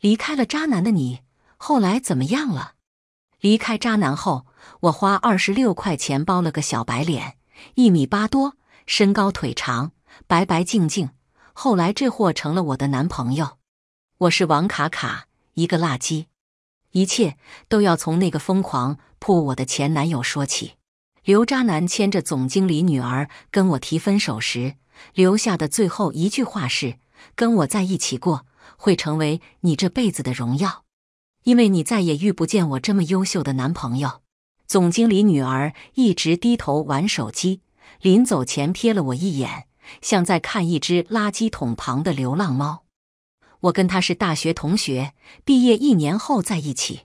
离开了渣男的你，后来怎么样了？离开渣男后，我花二十六块钱包了个小白脸，一米八多，身高腿长，白白净净。后来这货成了我的男朋友。我是王卡卡，一个辣鸡。一切都要从那个疯狂破我的前男友说起。刘渣男牵着总经理女儿跟我提分手时，留下的最后一句话是：“跟我在一起过。”会成为你这辈子的荣耀，因为你再也遇不见我这么优秀的男朋友。总经理女儿一直低头玩手机，临走前瞥了我一眼，像在看一只垃圾桶旁的流浪猫。我跟他是大学同学，毕业一年后在一起，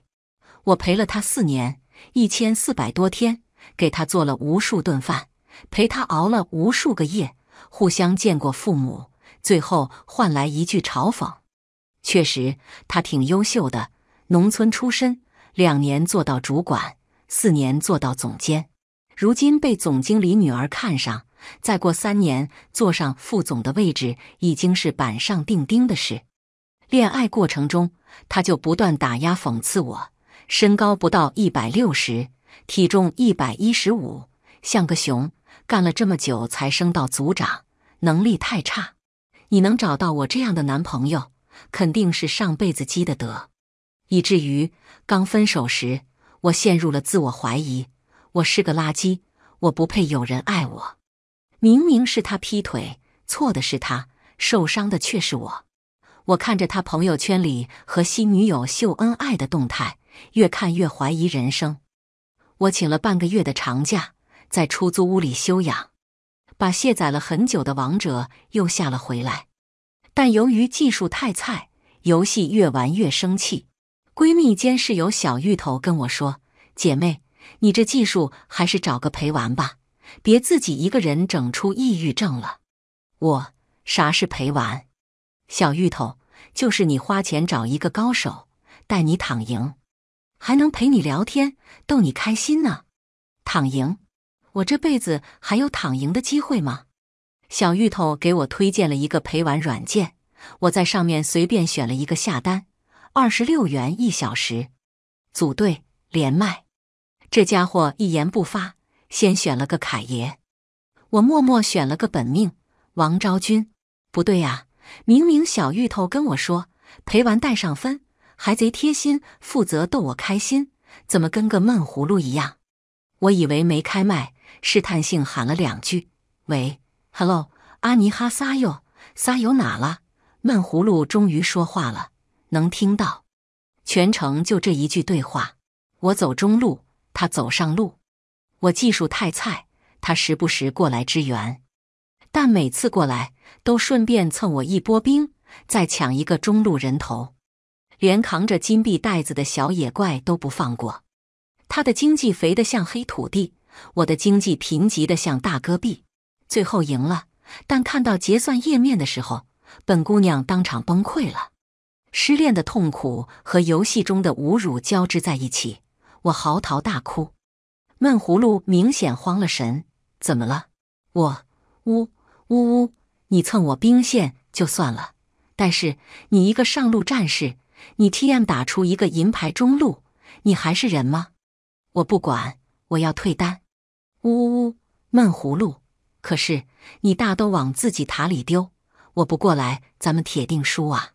我陪了他四年，一千四百多天，给他做了无数顿饭，陪他熬了无数个夜，互相见过父母，最后换来一句嘲讽。确实，他挺优秀的，农村出身，两年做到主管，四年做到总监，如今被总经理女儿看上，再过三年坐上副总的位置已经是板上钉钉的事。恋爱过程中，他就不断打压讽刺我，身高不到一百六十，体重一百一十五，像个熊，干了这么久才升到组长，能力太差。你能找到我这样的男朋友？肯定是上辈子积的德，以至于刚分手时，我陷入了自我怀疑：我是个垃圾，我不配有人爱我。明明是他劈腿，错的是他，受伤的却是我。我看着他朋友圈里和新女友秀恩爱的动态，越看越怀疑人生。我请了半个月的长假，在出租屋里休养，把卸载了很久的王者又下了回来。但由于技术太菜，游戏越玩越生气。闺蜜兼室友小芋头跟我说：“姐妹，你这技术还是找个陪玩吧，别自己一个人整出抑郁症了。”我啥是陪玩？小芋头就是你花钱找一个高手带你躺赢，还能陪你聊天逗你开心呢。躺赢？我这辈子还有躺赢的机会吗？小芋头给我推荐了一个陪玩软件，我在上面随便选了一个下单，二十六元一小时，组队连麦。这家伙一言不发，先选了个凯爷，我默默选了个本命王昭君。不对呀，明明小芋头跟我说陪玩带上分，还贼贴心，负责逗我开心，怎么跟个闷葫芦一样？我以为没开麦，试探性喊了两句：“喂。” Hello，阿尼哈撒哟，撒有哪了？闷葫芦终于说话了，能听到。全程就这一句对话。我走中路，他走上路。我技术太菜，他时不时过来支援，但每次过来都顺便蹭我一波兵，再抢一个中路人头，连扛着金币袋子的小野怪都不放过。他的经济肥得像黑土地，我的经济贫瘠得像大戈壁。最后赢了，但看到结算页面的时候，本姑娘当场崩溃了。失恋的痛苦和游戏中的侮辱交织在一起，我嚎啕大哭。闷葫芦明显慌了神，怎么了？我呜呜呜！你蹭我兵线就算了，但是你一个上路战士，你 TM 打出一个银牌中路，你还是人吗？我不管，我要退单！呜呜呜！闷葫芦。可是你大都往自己塔里丢，我不过来，咱们铁定输啊！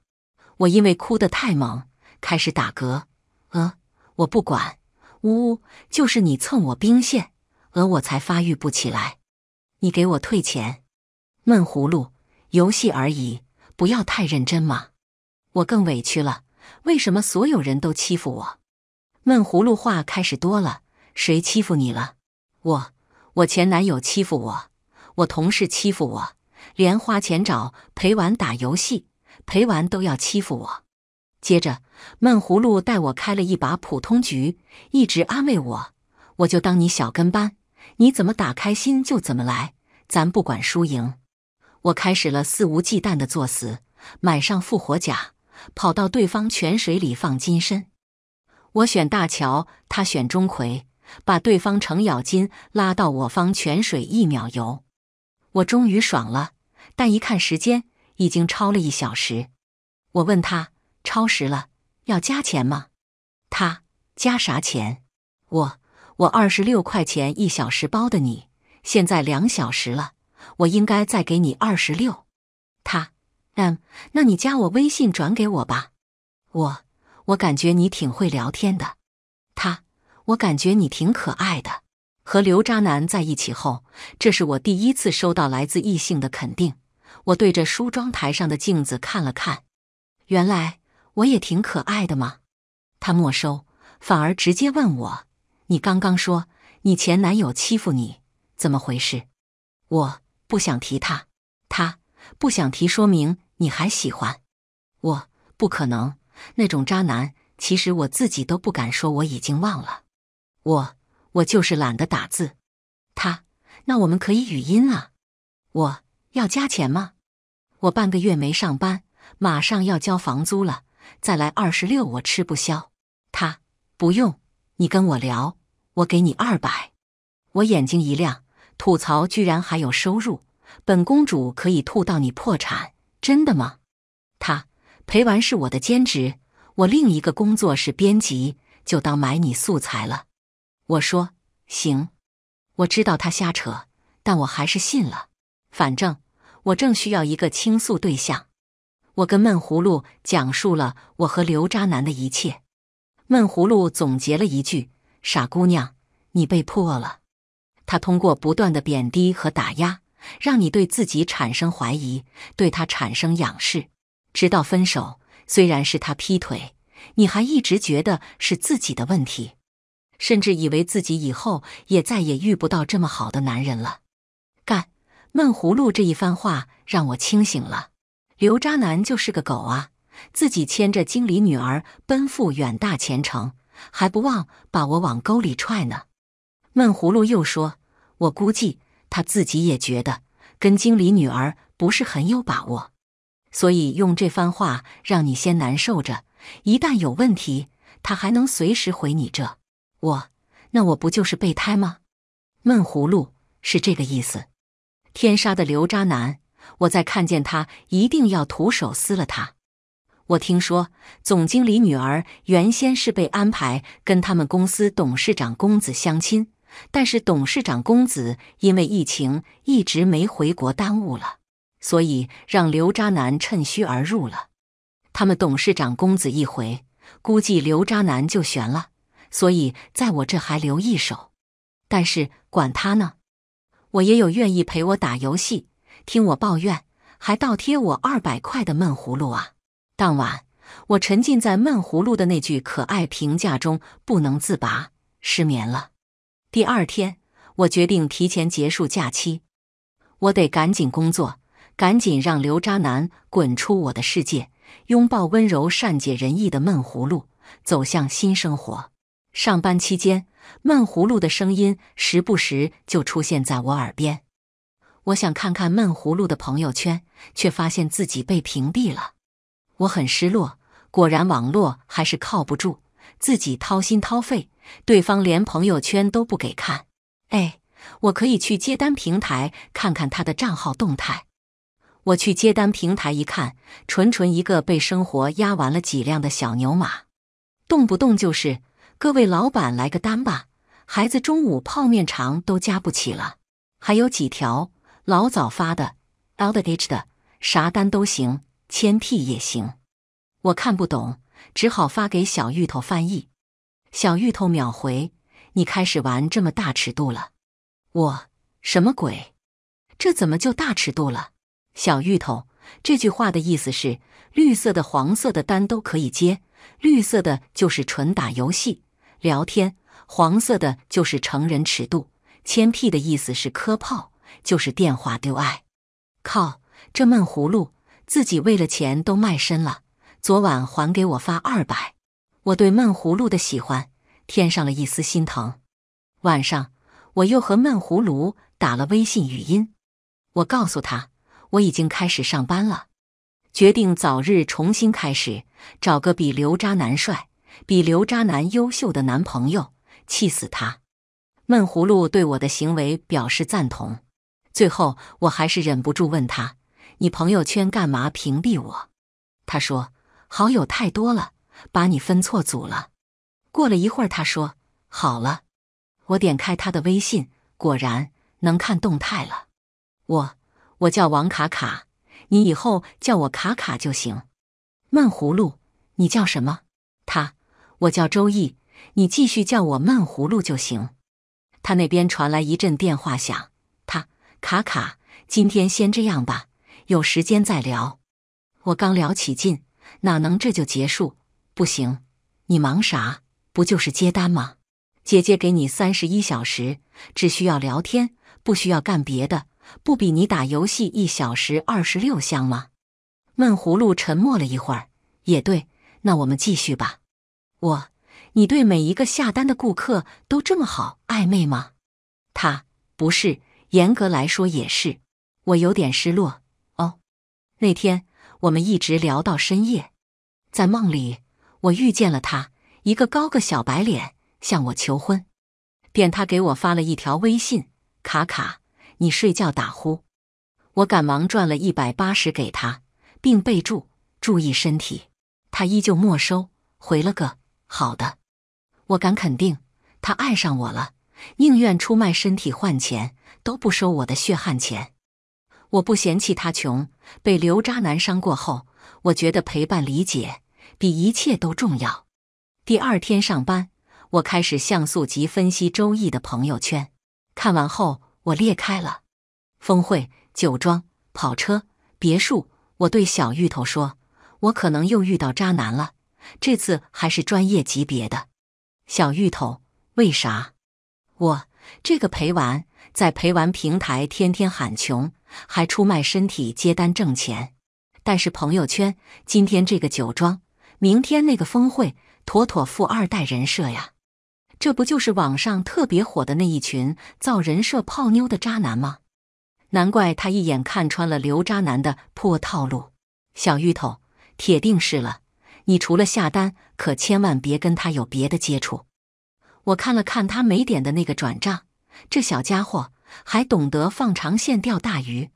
我因为哭得太猛，开始打嗝。呃，我不管，呜呜，就是你蹭我兵线，而我才发育不起来。你给我退钱！闷葫芦，游戏而已，不要太认真嘛！我更委屈了，为什么所有人都欺负我？闷葫芦话开始多了，谁欺负你了？我，我前男友欺负我。我同事欺负我，连花钱找陪玩打游戏，陪玩都要欺负我。接着闷葫芦带我开了一把普通局，一直安慰我，我就当你小跟班，你怎么打开心就怎么来，咱不管输赢。我开始了肆无忌惮的作死，买上复活甲，跑到对方泉水里放金身。我选大乔，他选钟馗，把对方程咬金拉到我方泉水一秒游。我终于爽了，但一看时间，已经超了一小时。我问他，超时了要加钱吗？他加啥钱？我我二十六块钱一小时包的，你现在两小时了，我应该再给你二十六。他嗯，那你加我微信转给我吧。我我感觉你挺会聊天的。他我感觉你挺可爱的。和刘渣男在一起后，这是我第一次收到来自异性的肯定。我对着梳妆台上的镜子看了看，原来我也挺可爱的嘛。他没收，反而直接问我：“你刚刚说你前男友欺负你，怎么回事？”我不想提他，他不想提，说明你还喜欢。我不可能那种渣男，其实我自己都不敢说，我已经忘了我。我就是懒得打字，他那我们可以语音啊？我要加钱吗？我半个月没上班，马上要交房租了，再来二十六我吃不消。他不用你跟我聊，我给你二百。我眼睛一亮，吐槽居然还有收入，本公主可以吐到你破产，真的吗？他陪玩是我的兼职，我另一个工作是编辑，就当买你素材了。我说行，我知道他瞎扯，但我还是信了。反正我正需要一个倾诉对象。我跟闷葫芦讲述了我和刘渣男的一切。闷葫芦总结了一句：“傻姑娘，你被破了。他通过不断的贬低和打压，让你对自己产生怀疑，对他产生仰视，直到分手。虽然是他劈腿，你还一直觉得是自己的问题。”甚至以为自己以后也再也遇不到这么好的男人了。干闷葫芦这一番话让我清醒了，刘渣男就是个狗啊！自己牵着经理女儿奔赴远大前程，还不忘把我往沟里踹呢。闷葫芦又说：“我估计他自己也觉得跟经理女儿不是很有把握，所以用这番话让你先难受着，一旦有问题，他还能随时回你这。”我，那我不就是备胎吗？闷葫芦是这个意思。天杀的刘渣男！我再看见他，一定要徒手撕了他！我听说总经理女儿原先是被安排跟他们公司董事长公子相亲，但是董事长公子因为疫情一直没回国，耽误了，所以让刘渣男趁虚而入了。他们董事长公子一回，估计刘渣男就悬了。所以，在我这还留一手，但是管他呢，我也有愿意陪我打游戏、听我抱怨、还倒贴我二百块的闷葫芦啊！当晚，我沉浸在闷葫芦的那句可爱评价中不能自拔，失眠了。第二天，我决定提前结束假期，我得赶紧工作，赶紧让刘渣男滚出我的世界，拥抱温柔善解人意的闷葫芦，走向新生活。上班期间，闷葫芦的声音时不时就出现在我耳边。我想看看闷葫芦的朋友圈，却发现自己被屏蔽了。我很失落，果然网络还是靠不住。自己掏心掏肺，对方连朋友圈都不给看。哎，我可以去接单平台看看他的账号动态。我去接单平台一看，纯纯一个被生活压完了脊梁的小牛马，动不动就是。各位老板来个单吧，孩子中午泡面肠都加不起了。还有几条老早发的，old age 的啥单都行，签 T 也行。我看不懂，只好发给小芋头翻译。小芋头秒回：“你开始玩这么大尺度了？”我什么鬼？这怎么就大尺度了？小芋头这句话的意思是：绿色的、黄色的单都可以接，绿色的就是纯打游戏。聊天，黄色的就是成人尺度。千屁的意思是磕炮，就是电话丢爱。靠，这闷葫芦自己为了钱都卖身了，昨晚还给我发二百。我对闷葫芦的喜欢添上了一丝心疼。晚上我又和闷葫芦打了微信语音，我告诉他我已经开始上班了，决定早日重新开始，找个比刘渣男帅。比刘渣男优秀的男朋友，气死他！闷葫芦对我的行为表示赞同。最后我还是忍不住问他：“你朋友圈干嘛屏蔽我？”他说：“好友太多了，把你分错组了。”过了一会儿，他说：“好了。”我点开他的微信，果然能看动态了。我我叫王卡卡，你以后叫我卡卡就行。闷葫芦，你叫什么？他。我叫周易，你继续叫我闷葫芦就行。他那边传来一阵电话响。他卡卡，今天先这样吧，有时间再聊。我刚聊起劲，哪能这就结束？不行，你忙啥？不就是接单吗？姐姐给你三十一小时，只需要聊天，不需要干别的，不比你打游戏一小时二十六香吗？闷葫芦沉默了一会儿，也对，那我们继续吧。我，你对每一个下单的顾客都这么好，暧昧吗？他不是，严格来说也是。我有点失落哦。那天我们一直聊到深夜，在梦里我遇见了他，一个高个小白脸向我求婚。便他给我发了一条微信：“卡卡，你睡觉打呼。”我赶忙转了一百八十给他，并备注“注意身体”。他依旧没收，回了个。好的，我敢肯定，他爱上我了，宁愿出卖身体换钱，都不收我的血汗钱。我不嫌弃他穷，被刘渣男伤过后，我觉得陪伴、理解比一切都重要。第二天上班，我开始像素级分析周易的朋友圈，看完后我裂开了。峰会、酒庄、跑车、别墅，我对小芋头说：“我可能又遇到渣男了。”这次还是专业级别的，小芋头，为啥？我这个陪玩在陪玩平台天天喊穷，还出卖身体接单挣钱，但是朋友圈今天这个酒庄，明天那个峰会，妥妥富二代人设呀！这不就是网上特别火的那一群造人设泡妞的渣男吗？难怪他一眼看穿了刘渣男的破套路，小芋头铁定是了。你除了下单，可千万别跟他有别的接触。我看了看他没点的那个转账，这小家伙还懂得放长线钓大鱼。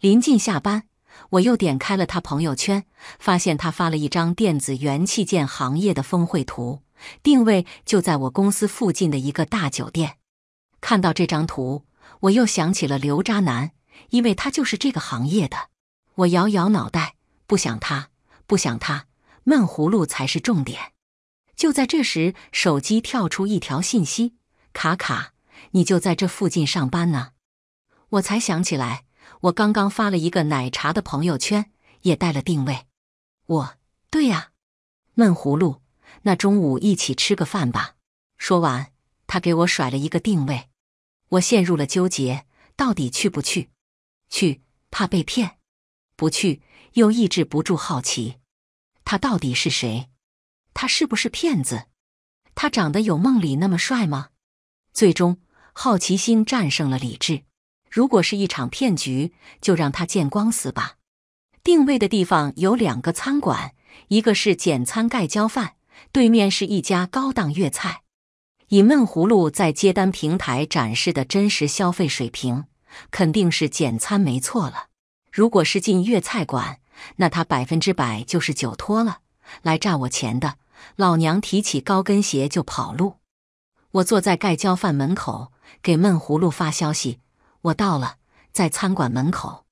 临近下班，我又点开了他朋友圈，发现他发了一张电子元器件行业的峰会图，定位就在我公司附近的一个大酒店。看到这张图，我又想起了刘渣男，因为他就是这个行业的。我摇摇脑袋，不想他，不想他。闷葫芦才是重点。就在这时，手机跳出一条信息：“卡卡，你就在这附近上班呢。”我才想起来，我刚刚发了一个奶茶的朋友圈，也带了定位。我，对呀，闷葫芦，那中午一起吃个饭吧。说完，他给我甩了一个定位。我陷入了纠结，到底去不去？去怕被骗，不去又抑制不住好奇。他到底是谁？他是不是骗子？他长得有梦里那么帅吗？最终，好奇心战胜了理智。如果是一场骗局，就让他见光死吧。定位的地方有两个餐馆，一个是简餐盖浇饭，对面是一家高档粤菜。以闷葫芦在接单平台展示的真实消费水平，肯定是简餐没错了。如果是进粤菜馆，那他百分之百就是酒托了，来诈我钱的。老娘提起高跟鞋就跑路。我坐在盖浇饭门口，给闷葫芦发消息：“我到了，在餐馆门口。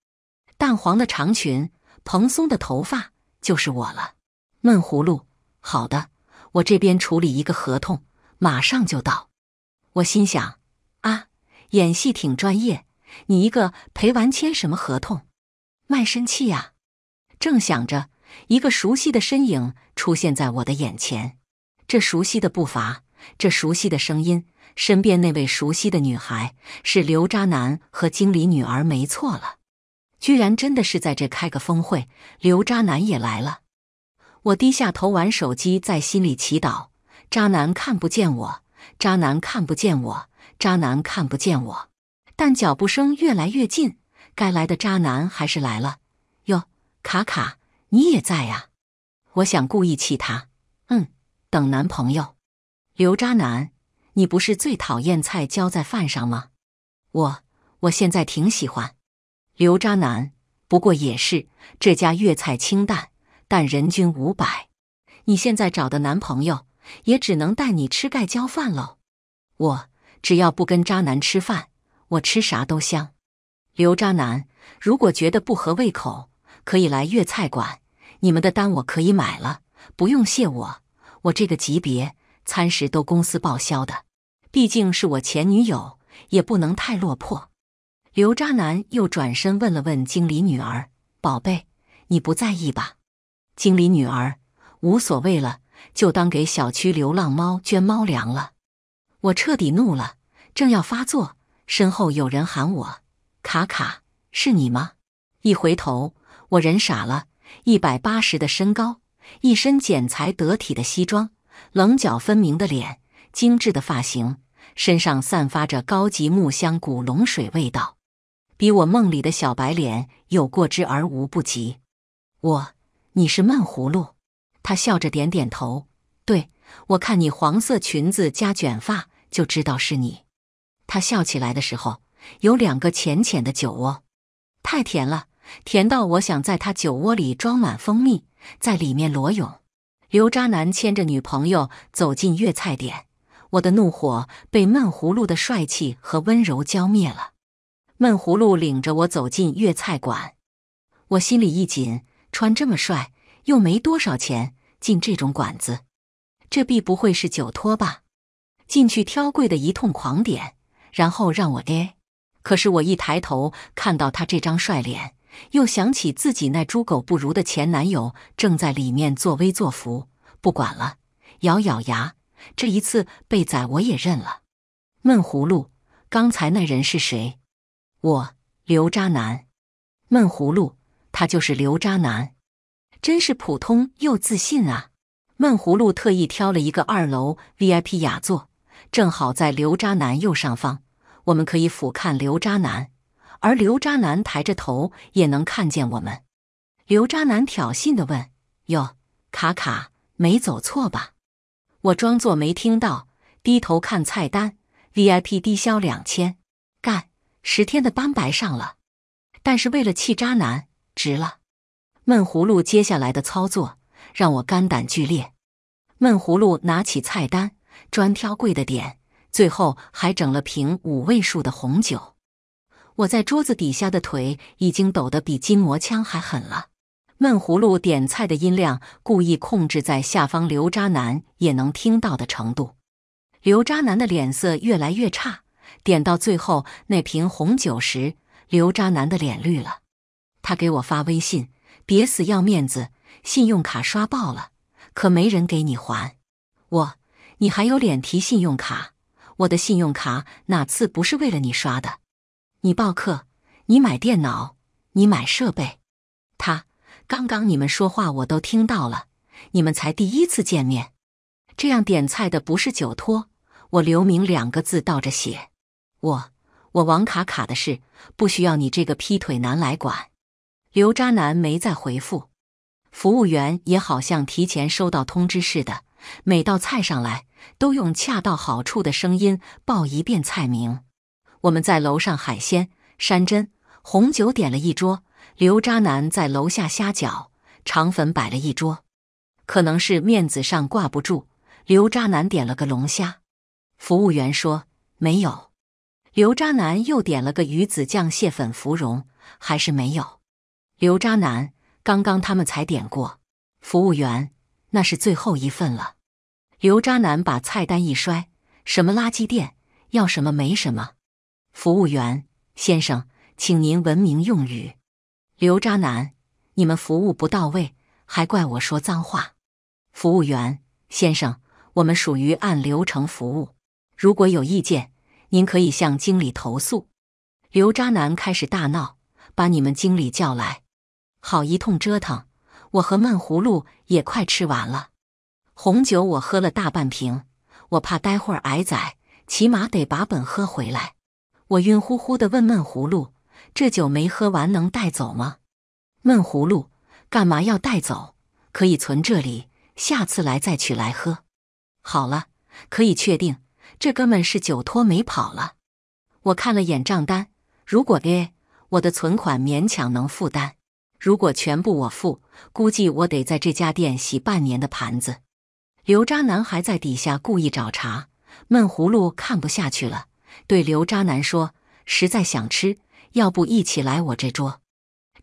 淡黄的长裙，蓬松的头发，就是我了。”闷葫芦，好的，我这边处理一个合同，马上就到。我心想：啊，演戏挺专业，你一个陪玩签什么合同？卖身契呀？正想着，一个熟悉的身影出现在我的眼前。这熟悉的步伐，这熟悉的声音，身边那位熟悉的女孩是刘渣男和经理女儿，没错了。居然真的是在这开个峰会，刘渣男也来了。我低下头玩手机，在心里祈祷：渣男看不见我，渣男看不见我，渣男看不见我。但脚步声越来越近，该来的渣男还是来了。卡卡，你也在啊！我想故意气他。嗯，等男朋友。刘渣男，你不是最讨厌菜浇在饭上吗？我我现在挺喜欢。刘渣男，不过也是，这家粤菜清淡，但人均五百。你现在找的男朋友，也只能带你吃盖浇饭喽。我只要不跟渣男吃饭，我吃啥都香。刘渣男，如果觉得不合胃口。可以来粤菜馆，你们的单我可以买了，不用谢我。我这个级别餐食都公司报销的，毕竟是我前女友，也不能太落魄。刘渣男又转身问了问经理女儿：“宝贝，你不在意吧？”经理女儿：“无所谓了，就当给小区流浪猫捐猫粮了。”我彻底怒了，正要发作，身后有人喊我：“卡卡，是你吗？”一回头。我人傻了，一百八十的身高，一身剪裁得体的西装，棱角分明的脸，精致的发型，身上散发着高级木香古龙水味道，比我梦里的小白脸有过之而无不及。我，你是闷葫芦？他笑着点点头，对我看你黄色裙子加卷发就知道是你。他笑起来的时候有两个浅浅的酒窝，太甜了。甜到我想在他酒窝里装满蜂蜜，在里面裸泳。刘渣男牵着女朋友走进粤菜点，我的怒火被闷葫芦的帅气和温柔浇灭了。闷葫芦领着我走进粤菜馆，我心里一紧：穿这么帅，又没多少钱，进这种馆子，这必不会是酒托吧？进去挑贵的一通狂点，然后让我爹。可是我一抬头，看到他这张帅脸。又想起自己那猪狗不如的前男友正在里面作威作福，不管了，咬咬牙，这一次被宰我也认了。闷葫芦，刚才那人是谁？我刘渣男。闷葫芦，他就是刘渣男，真是普通又自信啊。闷葫芦特意挑了一个二楼 VIP 雅座，正好在刘渣男右上方，我们可以俯瞰刘渣男。而刘渣男抬着头也能看见我们。刘渣男挑衅地问：“哟，卡卡，没走错吧？”我装作没听到，低头看菜单。VIP 低消两千，干十天的班白上了。但是为了气渣男，值了。闷葫芦接下来的操作让我肝胆俱裂。闷葫芦拿起菜单，专挑贵的点，最后还整了瓶五位数的红酒。我在桌子底下的腿已经抖得比筋膜枪还狠了。闷葫芦点菜的音量故意控制在下方刘渣男也能听到的程度。刘渣男的脸色越来越差。点到最后那瓶红酒时，刘渣男的脸绿了。他给我发微信：“别死要面子，信用卡刷爆了，可没人给你还。”我，你还有脸提信用卡？我的信用卡哪次不是为了你刷的？你报课，你买电脑，你买设备。他刚刚你们说话我都听到了，你们才第一次见面，这样点菜的不是酒托。我刘明两个字倒着写，我我王卡卡的事不需要你这个劈腿男来管。刘渣男没再回复，服务员也好像提前收到通知似的，每道菜上来都用恰到好处的声音报一遍菜名。我们在楼上海鲜、山珍、红酒点了一桌，刘渣男在楼下虾饺、肠粉摆了一桌。可能是面子上挂不住，刘渣男点了个龙虾。服务员说没有。刘渣男又点了个鱼子酱蟹粉芙蓉，还是没有。刘渣男刚刚他们才点过。服务员，那是最后一份了。刘渣男把菜单一摔：“什么垃圾店？要什么没什么。”服务员先生，请您文明用语。刘渣男，你们服务不到位，还怪我说脏话。服务员先生，我们属于按流程服务，如果有意见，您可以向经理投诉。刘渣男开始大闹，把你们经理叫来，好一通折腾。我和闷葫芦也快吃完了，红酒我喝了大半瓶，我怕待会儿挨宰，起码得把本喝回来。我晕乎乎的问闷葫芦：“这酒没喝完能带走吗？”闷葫芦：“干嘛要带走？可以存这里，下次来再取来喝。”好了，可以确定，这哥们是酒托没跑了。我看了眼账单，如果给我的存款勉强能负担；如果全部我付，估计我得在这家店洗半年的盘子。刘渣男还在底下故意找茬，闷葫芦看不下去了。对刘渣男说：“实在想吃，要不一起来我这桌。”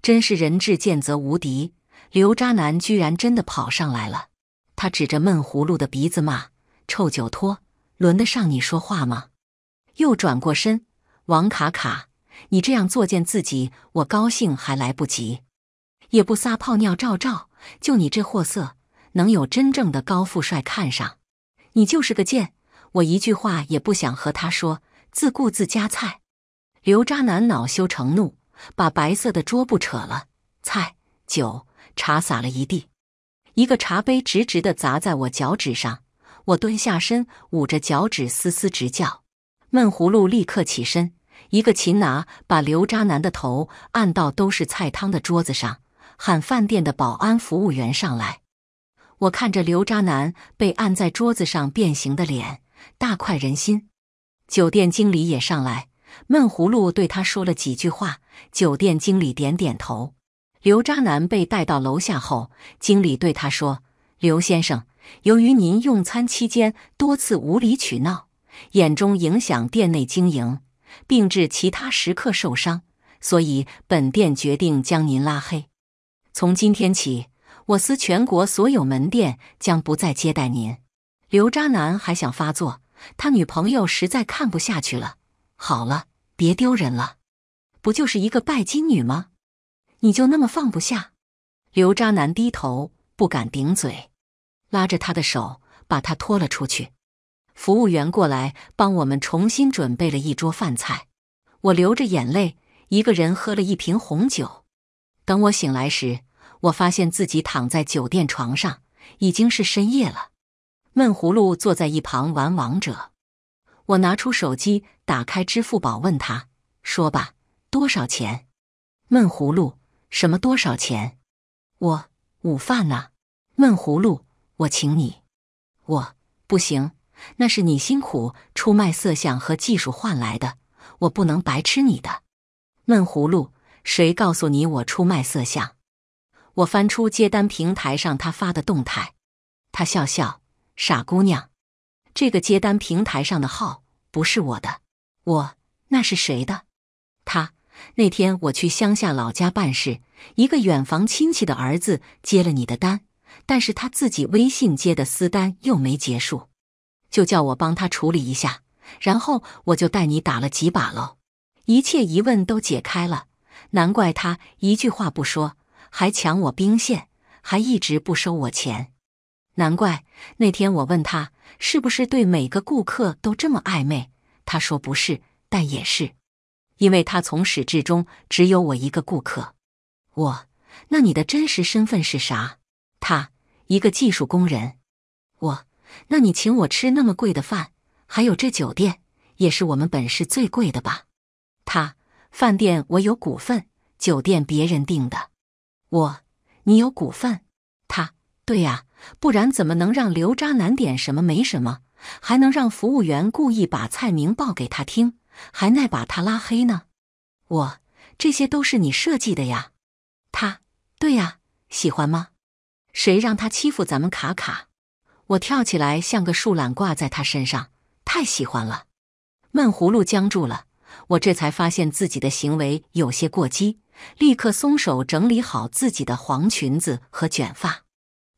真是人至贱则无敌。刘渣男居然真的跑上来了。他指着闷葫芦的鼻子骂：“臭酒托，轮得上你说话吗？”又转过身：“王卡卡，你这样作贱自己，我高兴还来不及。也不撒泡尿照照，就你这货色，能有真正的高富帅看上？你就是个贱，我一句话也不想和他说。”自顾自夹菜，刘渣男恼羞成怒，把白色的桌布扯了，菜、酒、茶洒了一地，一个茶杯直直的砸在我脚趾上，我蹲下身捂着脚趾嘶嘶直叫。闷葫芦立刻起身，一个擒拿把刘渣男的头按到都是菜汤的桌子上，喊饭店的保安、服务员上来。我看着刘渣男被按在桌子上变形的脸，大快人心。酒店经理也上来，闷葫芦对他说了几句话。酒店经理点点头。刘渣男被带到楼下后，经理对他说：“刘先生，由于您用餐期间多次无理取闹，严重影响店内经营，并致其他食客受伤，所以本店决定将您拉黑。从今天起，我司全国所有门店将不再接待您。”刘渣男还想发作。他女朋友实在看不下去了，好了，别丢人了，不就是一个拜金女吗？你就那么放不下？刘渣男低头不敢顶嘴，拉着他的手把他拖了出去。服务员过来帮我们重新准备了一桌饭菜。我流着眼泪，一个人喝了一瓶红酒。等我醒来时，我发现自己躺在酒店床上，已经是深夜了。闷葫芦坐在一旁玩王者，我拿出手机打开支付宝，问他说：“吧，多少钱？”闷葫芦什么多少钱？我午饭呢？闷葫芦我请你，我不行，那是你辛苦出卖色相和技术换来的，我不能白吃你的。闷葫芦谁告诉你我出卖色相？我翻出接单平台上他发的动态，他笑笑。傻姑娘，这个接单平台上的号不是我的，我那是谁的？他那天我去乡下老家办事，一个远房亲戚的儿子接了你的单，但是他自己微信接的私单又没结束，就叫我帮他处理一下，然后我就带你打了几把喽。一切疑问都解开了，难怪他一句话不说，还抢我兵线，还一直不收我钱。难怪那天我问他是不是对每个顾客都这么暧昧，他说不是，但也是，因为他从始至终只有我一个顾客。我，那你的真实身份是啥？他，一个技术工人。我，那你请我吃那么贵的饭，还有这酒店也是我们本市最贵的吧？他，饭店我有股份，酒店别人订的。我，你有股份？他，对呀。不然怎么能让刘渣男点什么没什么，还能让服务员故意把菜名报给他听，还耐把他拉黑呢？我这些都是你设计的呀！他，对呀，喜欢吗？谁让他欺负咱们卡卡？我跳起来像个树懒挂在他身上，太喜欢了！闷葫芦僵住了，我这才发现自己的行为有些过激，立刻松手，整理好自己的黄裙子和卷发。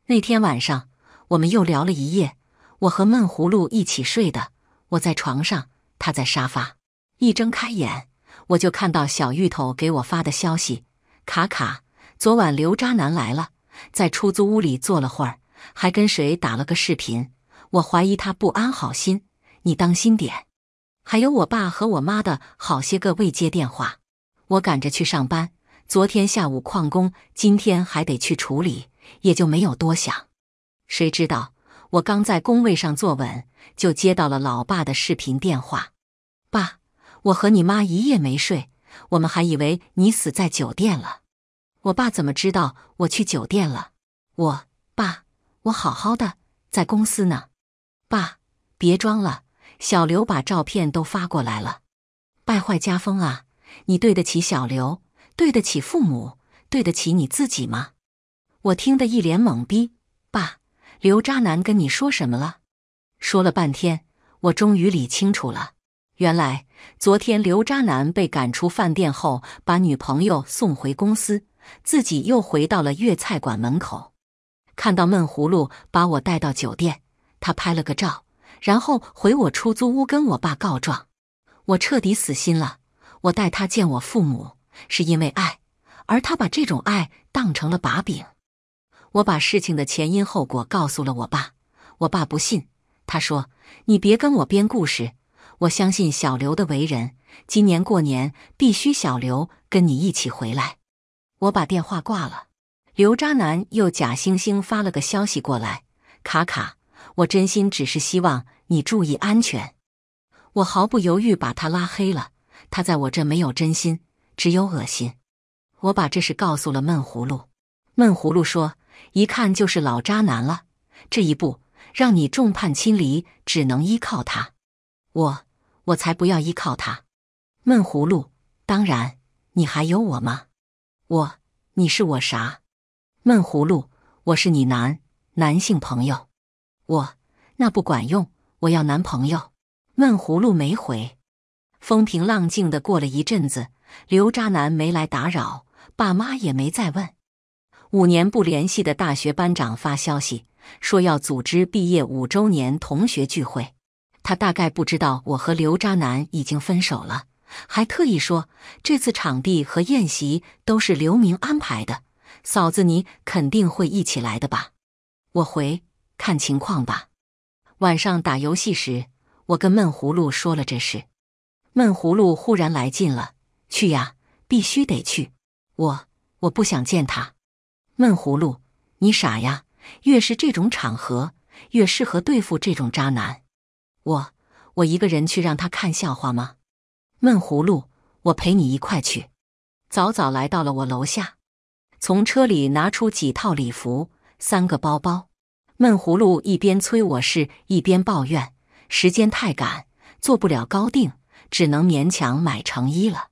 那天晚上，我们又聊了一夜。我和闷葫芦一起睡的，我在床上，他在沙发。一睁开眼，我就看到小芋头给我发的消息：“卡卡，昨晚刘渣男来了，在出租屋里坐了会儿，还跟谁打了个视频。我怀疑他不安好心，你当心点。还有我爸和我妈的好些个未接电话。我赶着去上班，昨天下午旷工，今天还得去处理。”也就没有多想，谁知道我刚在工位上坐稳，就接到了老爸的视频电话。爸，我和你妈一夜没睡，我们还以为你死在酒店了。我爸怎么知道我去酒店了？我爸，我好好的，在公司呢。爸，别装了，小刘把照片都发过来了，败坏家风啊！你对得起小刘，对得起父母，对得起你自己吗？我听得一脸懵逼，爸，刘渣男跟你说什么了？说了半天，我终于理清楚了。原来昨天刘渣男被赶出饭店后，把女朋友送回公司，自己又回到了粤菜馆门口，看到闷葫芦把我带到酒店，他拍了个照，然后回我出租屋跟我爸告状。我彻底死心了。我带他见我父母是因为爱，而他把这种爱当成了把柄。我把事情的前因后果告诉了我爸，我爸不信，他说：“你别跟我编故事，我相信小刘的为人。今年过年必须小刘跟你一起回来。”我把电话挂了，刘渣男又假惺惺发了个消息过来：“卡卡，我真心只是希望你注意安全。”我毫不犹豫把他拉黑了。他在我这没有真心，只有恶心。我把这事告诉了闷葫芦，闷葫芦说。一看就是老渣男了，这一步让你众叛亲离，只能依靠他。我我才不要依靠他。闷葫芦，当然你还有我吗？我你是我啥？闷葫芦，我是你男男性朋友。我那不管用，我要男朋友。闷葫芦没回，风平浪静的过了一阵子，刘渣男没来打扰，爸妈也没再问。五年不联系的大学班长发消息说要组织毕业五周年同学聚会，他大概不知道我和刘渣男已经分手了，还特意说这次场地和宴席都是刘明安排的。嫂子，你肯定会一起来的吧？我回看情况吧。晚上打游戏时，我跟闷葫芦说了这事，闷葫芦忽然来劲了：“去呀，必须得去！我我不想见他。”闷葫芦，你傻呀！越是这种场合，越适合对付这种渣男。我，我一个人去让他看笑话吗？闷葫芦，我陪你一块去。早早来到了我楼下，从车里拿出几套礼服，三个包包。闷葫芦一边催我事，一边抱怨时间太赶，做不了高定，只能勉强买成衣了。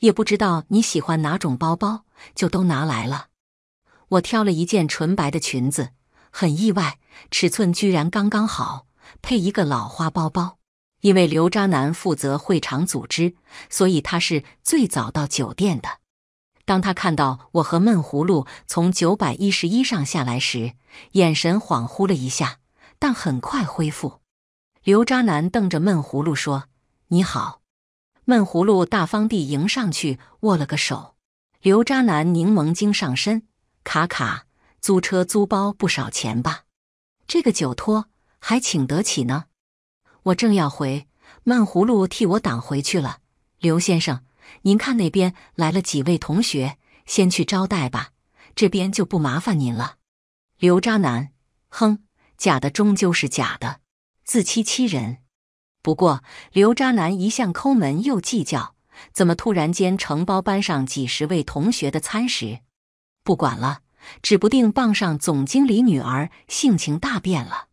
也不知道你喜欢哪种包包，就都拿来了。我挑了一件纯白的裙子，很意外，尺寸居然刚刚好，配一个老花包包。因为刘渣男负责会场组织，所以他是最早到酒店的。当他看到我和闷葫芦从九百一十一上下来时，眼神恍惚了一下，但很快恢复。刘渣男瞪着闷葫芦说：“你好。”闷葫芦大方地迎上去握了个手。刘渣男柠檬精上身。卡卡租车租包不少钱吧，这个酒托还请得起呢。我正要回，闷葫芦替我挡回去了。刘先生，您看那边来了几位同学，先去招待吧，这边就不麻烦您了。刘渣男，哼，假的终究是假的，自欺欺人。不过刘渣男一向抠门又计较，怎么突然间承包班上几十位同学的餐食？不管了，指不定傍上总经理女儿，性情大变了。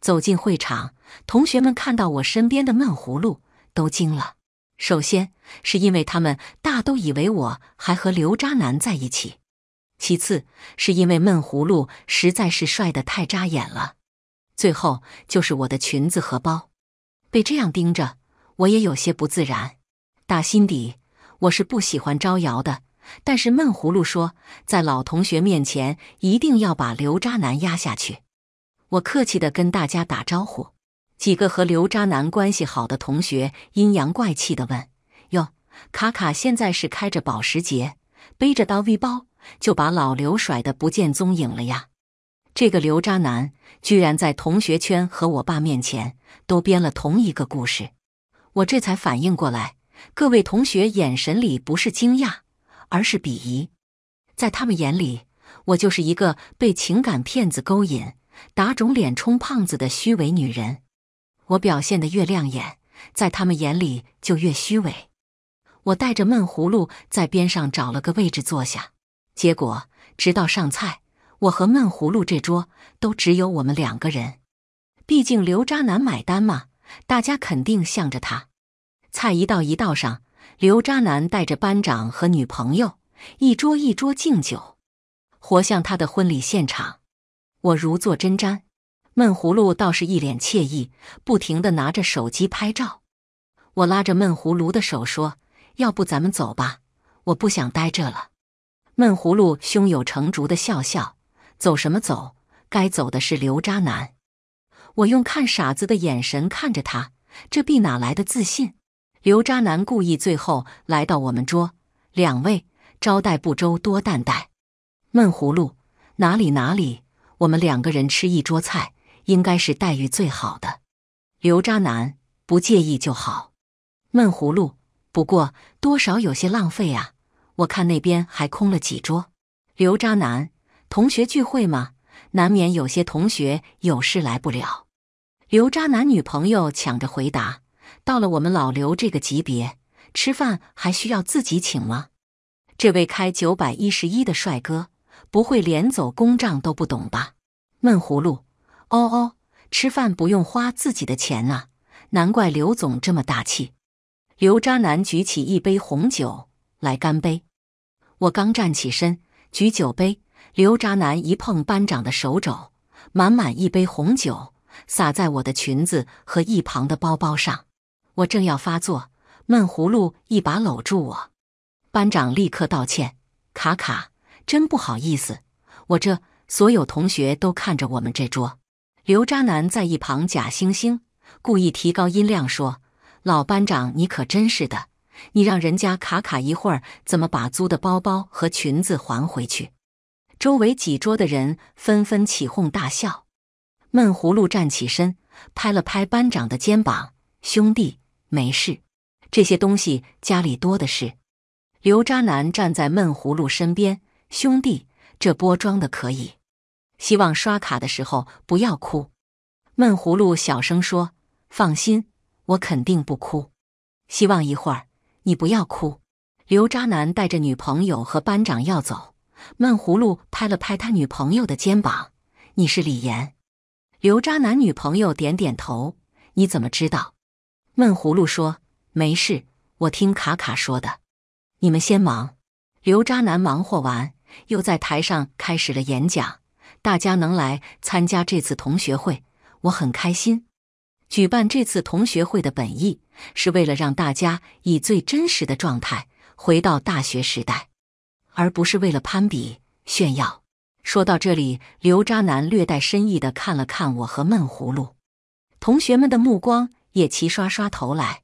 走进会场，同学们看到我身边的闷葫芦，都惊了。首先是因为他们大都以为我还和刘渣男在一起；其次是因为闷葫芦实在是帅得太扎眼了；最后就是我的裙子和包，被这样盯着，我也有些不自然。打心底，我是不喜欢招摇的。但是闷葫芦说，在老同学面前一定要把刘渣男压下去。我客气地跟大家打招呼。几个和刘渣男关系好的同学阴阳怪气地问：“哟，卡卡现在是开着保时捷，背着刀 v 包，就把老刘甩得不见踪影了呀？”这个刘渣男居然在同学圈和我爸面前都编了同一个故事。我这才反应过来，各位同学眼神里不是惊讶。而是鄙夷，在他们眼里，我就是一个被情感骗子勾引、打肿脸充胖子的虚伪女人。我表现得越亮眼，在他们眼里就越虚伪。我带着闷葫芦在边上找了个位置坐下，结果直到上菜，我和闷葫芦这桌都只有我们两个人。毕竟刘渣男买单嘛，大家肯定向着他。菜一道一道上。刘渣男带着班长和女朋友一桌一桌敬酒，活像他的婚礼现场。我如坐针毡，闷葫芦倒是一脸惬意，不停的拿着手机拍照。我拉着闷葫芦的手说：“要不咱们走吧，我不想待这了。”闷葫芦胸有成竹的笑笑：“走什么走？该走的是刘渣男。”我用看傻子的眼神看着他，这逼哪来的自信？刘渣男故意最后来到我们桌，两位招待不周，多担待。闷葫芦哪里哪里，我们两个人吃一桌菜，应该是待遇最好的。刘渣男不介意就好。闷葫芦不过多少有些浪费啊，我看那边还空了几桌。刘渣男同学聚会吗？难免有些同学有事来不了。刘渣男女朋友抢着回答。到了我们老刘这个级别，吃饭还需要自己请吗？这位开九百一十一的帅哥，不会连走公账都不懂吧？闷葫芦，哦哦，吃饭不用花自己的钱啊，难怪刘总这么大气。刘渣男举起一杯红酒，来干杯！我刚站起身，举酒杯，刘渣男一碰班长的手肘，满满一杯红酒洒在我的裙子和一旁的包包上。我正要发作，闷葫芦一把搂住我，班长立刻道歉：“卡卡，真不好意思，我这所有同学都看着我们这桌。”刘渣男在一旁假惺惺，故意提高音量说：“老班长，你可真是的，你让人家卡卡一会儿怎么把租的包包和裙子还回去？”周围几桌的人纷纷起哄大笑。闷葫芦站起身，拍了拍班长的肩膀：“兄弟。”没事，这些东西家里多的是。刘渣男站在闷葫芦身边，兄弟，这波装的可以，希望刷卡的时候不要哭。闷葫芦小声说：“放心，我肯定不哭。”希望一会儿你不要哭。刘渣男带着女朋友和班长要走，闷葫芦拍了拍他女朋友的肩膀：“你是李岩。”刘渣男女朋友点点头：“你怎么知道？”闷葫芦说：“没事，我听卡卡说的。你们先忙。”刘渣男忙活完，又在台上开始了演讲。大家能来参加这次同学会，我很开心。举办这次同学会的本意，是为了让大家以最真实的状态回到大学时代，而不是为了攀比炫耀。说到这里，刘渣男略带深意的看了看我和闷葫芦，同学们的目光。也齐刷刷投来，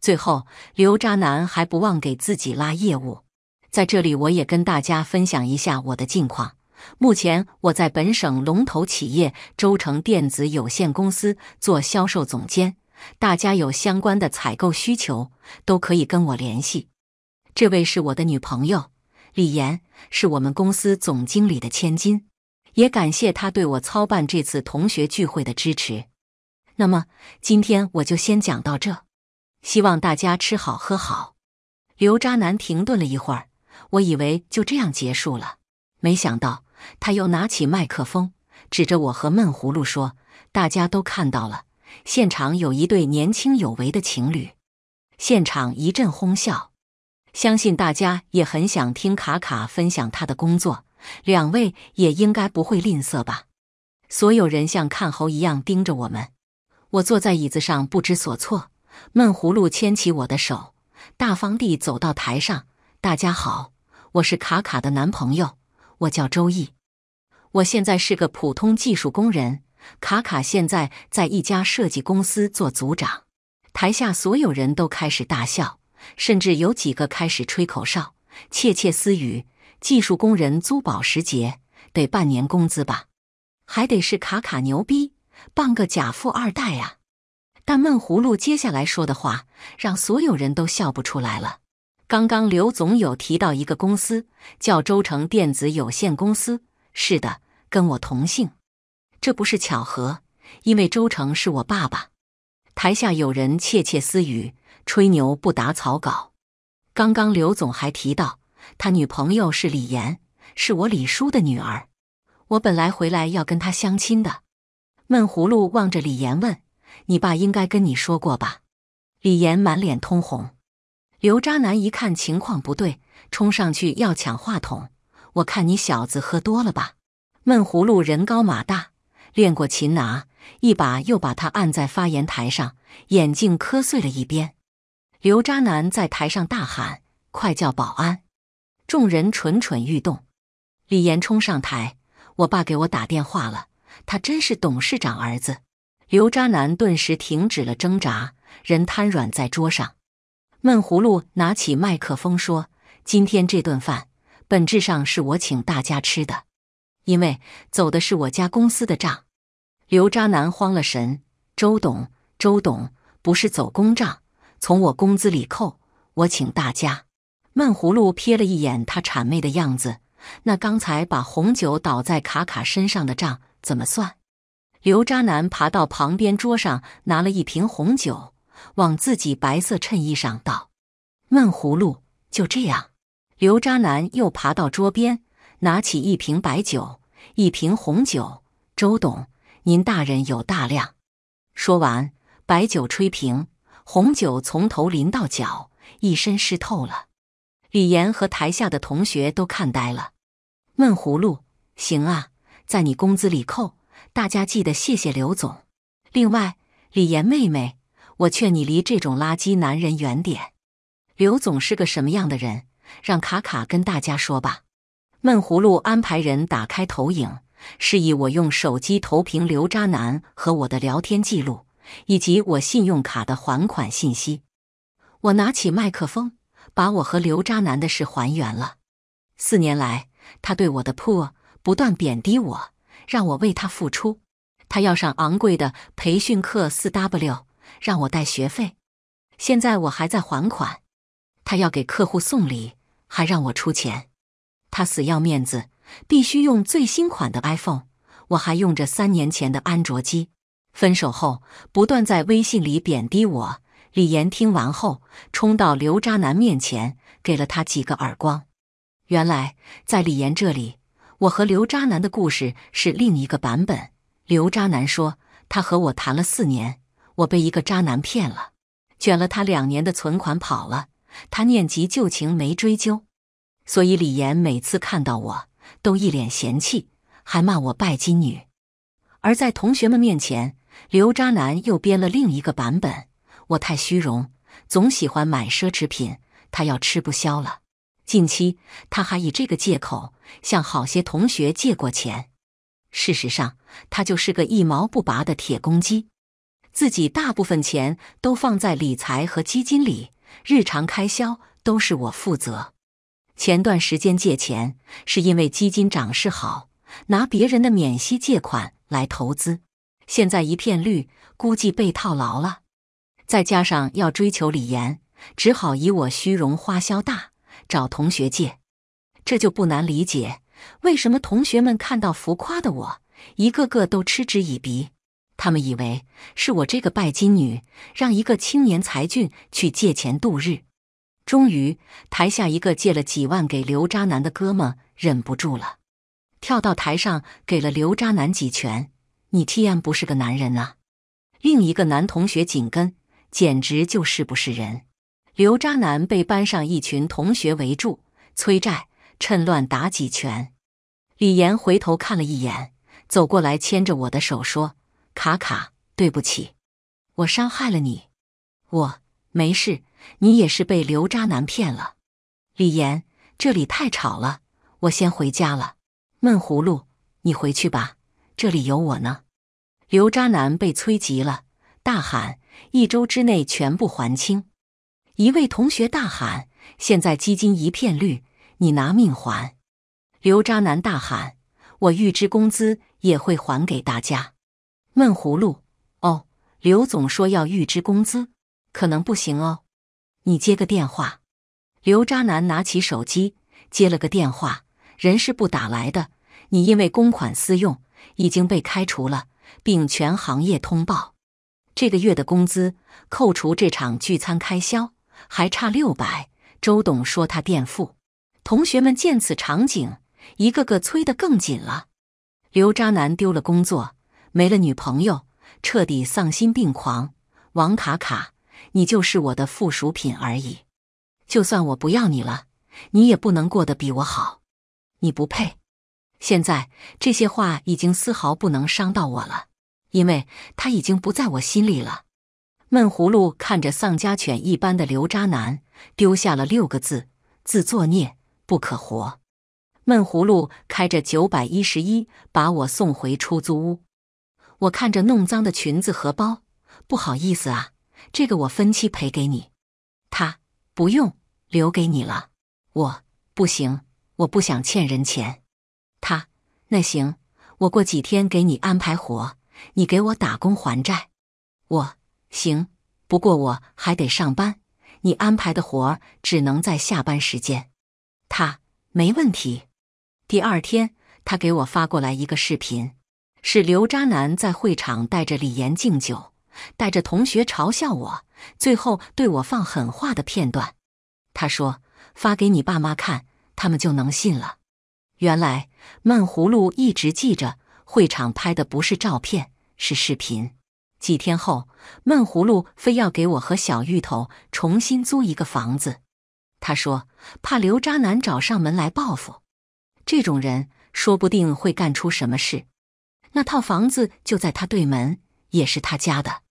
最后刘渣男还不忘给自己拉业务。在这里，我也跟大家分享一下我的近况。目前我在本省龙头企业周成电子有限公司做销售总监，大家有相关的采购需求都可以跟我联系。这位是我的女朋友李岩，是我们公司总经理的千金，也感谢她对我操办这次同学聚会的支持。那么今天我就先讲到这，希望大家吃好喝好。刘渣男停顿了一会儿，我以为就这样结束了，没想到他又拿起麦克风，指着我和闷葫芦说：“大家都看到了，现场有一对年轻有为的情侣。”现场一阵哄笑。相信大家也很想听卡卡分享他的工作，两位也应该不会吝啬吧。所有人像看猴一样盯着我们。我坐在椅子上，不知所措。闷葫芦牵起我的手，大方地走到台上：“大家好，我是卡卡的男朋友，我叫周易。我现在是个普通技术工人。卡卡现在在一家设计公司做组长。”台下所有人都开始大笑，甚至有几个开始吹口哨、窃窃私语：“技术工人租保时捷，得半年工资吧？还得是卡卡牛逼。”半个假富二代啊！但闷葫芦接下来说的话，让所有人都笑不出来了。刚刚刘总有提到一个公司，叫周成电子有限公司，是的，跟我同姓，这不是巧合，因为周成是我爸爸。台下有人窃窃私语：“吹牛不打草稿。”刚刚刘总还提到他女朋友是李岩，是我李叔的女儿。我本来回来要跟他相亲的。闷葫芦望着李岩问：“你爸应该跟你说过吧？”李岩满脸通红。刘渣男一看情况不对，冲上去要抢话筒。“我看你小子喝多了吧！”闷葫芦人高马大，练过擒拿，一把又把他按在发言台上，眼镜磕碎了一边。刘渣男在台上大喊：“快叫保安！”众人蠢蠢欲动。李岩冲上台：“我爸给我打电话了。”他真是董事长儿子，刘渣男顿时停止了挣扎，人瘫软在桌上。闷葫芦拿起麦克风说：“今天这顿饭本质上是我请大家吃的，因为走的是我家公司的账。”刘渣男慌了神：“周董，周董，不是走公账，从我工资里扣，我请大家。”闷葫芦瞥了一眼他谄媚的样子，那刚才把红酒倒在卡卡身上的账。怎么算？刘渣男爬到旁边桌上，拿了一瓶红酒，往自己白色衬衣上倒。闷葫芦就这样。刘渣男又爬到桌边，拿起一瓶白酒，一瓶红酒。周董，您大人有大量。说完，白酒吹瓶，红酒从头淋到脚，一身湿透了。李岩和台下的同学都看呆了。闷葫芦，行啊。在你工资里扣，大家记得谢谢刘总。另外，李岩妹妹，我劝你离这种垃圾男人远点。刘总是个什么样的人？让卡卡跟大家说吧。闷葫芦安排人打开投影，示意我用手机投屏刘渣男和我的聊天记录，以及我信用卡的还款信息。我拿起麦克风，把我和刘渣男的事还原了。四年来，他对我的破。不断贬低我，让我为他付出。他要上昂贵的培训课，四 W，让我带学费。现在我还在还款。他要给客户送礼，还让我出钱。他死要面子，必须用最新款的 iPhone。我还用着三年前的安卓机。分手后，不断在微信里贬低我。李岩听完后，冲到刘渣男面前，给了他几个耳光。原来，在李岩这里。我和刘渣男的故事是另一个版本。刘渣男说，他和我谈了四年，我被一个渣男骗了，卷了他两年的存款跑了。他念及旧情没追究，所以李岩每次看到我都一脸嫌弃，还骂我拜金女。而在同学们面前，刘渣男又编了另一个版本：我太虚荣，总喜欢买奢侈品，他要吃不消了。近期他还以这个借口。向好些同学借过钱，事实上他就是个一毛不拔的铁公鸡，自己大部分钱都放在理财和基金里，日常开销都是我负责。前段时间借钱是因为基金涨势好，拿别人的免息借款来投资，现在一片绿，估计被套牢了。再加上要追求李岩，只好以我虚荣花销大，找同学借。这就不难理解，为什么同学们看到浮夸的我，一个个都嗤之以鼻。他们以为是我这个拜金女让一个青年才俊去借钱度日。终于，台下一个借了几万给刘渣男的哥们忍不住了，跳到台上给了刘渣男几拳。你 TM 不是个男人呐！另一个男同学紧跟，简直就是不是人。刘渣男被班上一群同学围住催债。趁乱打几拳，李岩回头看了一眼，走过来牵着我的手说：“卡卡，对不起，我伤害了你。我没事，你也是被刘渣男骗了。”李岩，这里太吵了，我先回家了。闷葫芦，你回去吧，这里有我呢。刘渣男被催急了，大喊：“一周之内全部还清！”一位同学大喊：“现在基金一片绿。”你拿命还！刘渣男大喊：“我预支工资也会还给大家。”闷葫芦，哦，刘总说要预支工资，可能不行哦。你接个电话。刘渣男拿起手机接了个电话，人事部打来的。你因为公款私用已经被开除了，并全行业通报。这个月的工资扣除这场聚餐开销，还差六百。周董说他垫付。同学们见此场景，一个个催得更紧了。刘渣男丢了工作，没了女朋友，彻底丧心病狂。王卡卡，你就是我的附属品而已。就算我不要你了，你也不能过得比我好。你不配。现在这些话已经丝毫不能伤到我了，因为他已经不在我心里了。闷葫芦看着丧家犬一般的刘渣男，丢下了六个字：自作孽。不可活，闷葫芦开着九百一十一把我送回出租屋。我看着弄脏的裙子和包，不好意思啊，这个我分期赔给你。他不用，留给你了。我不行，我不想欠人钱。他那行，我过几天给你安排活，你给我打工还债。我行，不过我还得上班，你安排的活只能在下班时间。他没问题。第二天，他给我发过来一个视频，是刘渣男在会场带着李岩敬酒，带着同学嘲笑我，最后对我放狠话的片段。他说：“发给你爸妈看，他们就能信了。”原来闷葫芦一直记着会场拍的不是照片，是视频。几天后，闷葫芦非要给我和小芋头重新租一个房子。他说：“怕刘渣男找上门来报复，这种人说不定会干出什么事。”那套房子就在他对门，也是他家的，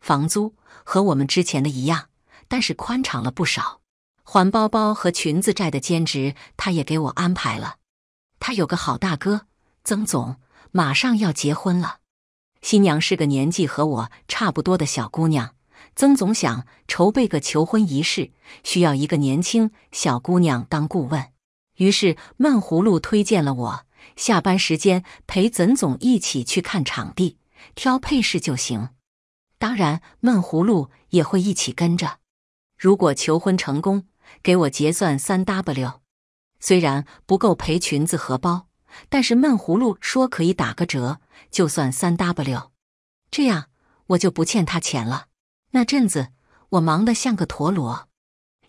房租和我们之前的一样，但是宽敞了不少。还包包和裙子债的兼职，他也给我安排了。他有个好大哥，曾总，马上要结婚了，新娘是个年纪和我差不多的小姑娘。曾总想筹备个求婚仪式，需要一个年轻小姑娘当顾问，于是闷葫芦推荐了我。下班时间陪曾总一起去看场地、挑配饰就行。当然，闷葫芦也会一起跟着。如果求婚成功，给我结算三 W，虽然不够赔裙子、荷包，但是闷葫芦说可以打个折，就算三 W，这样我就不欠他钱了。那阵子，我忙得像个陀螺，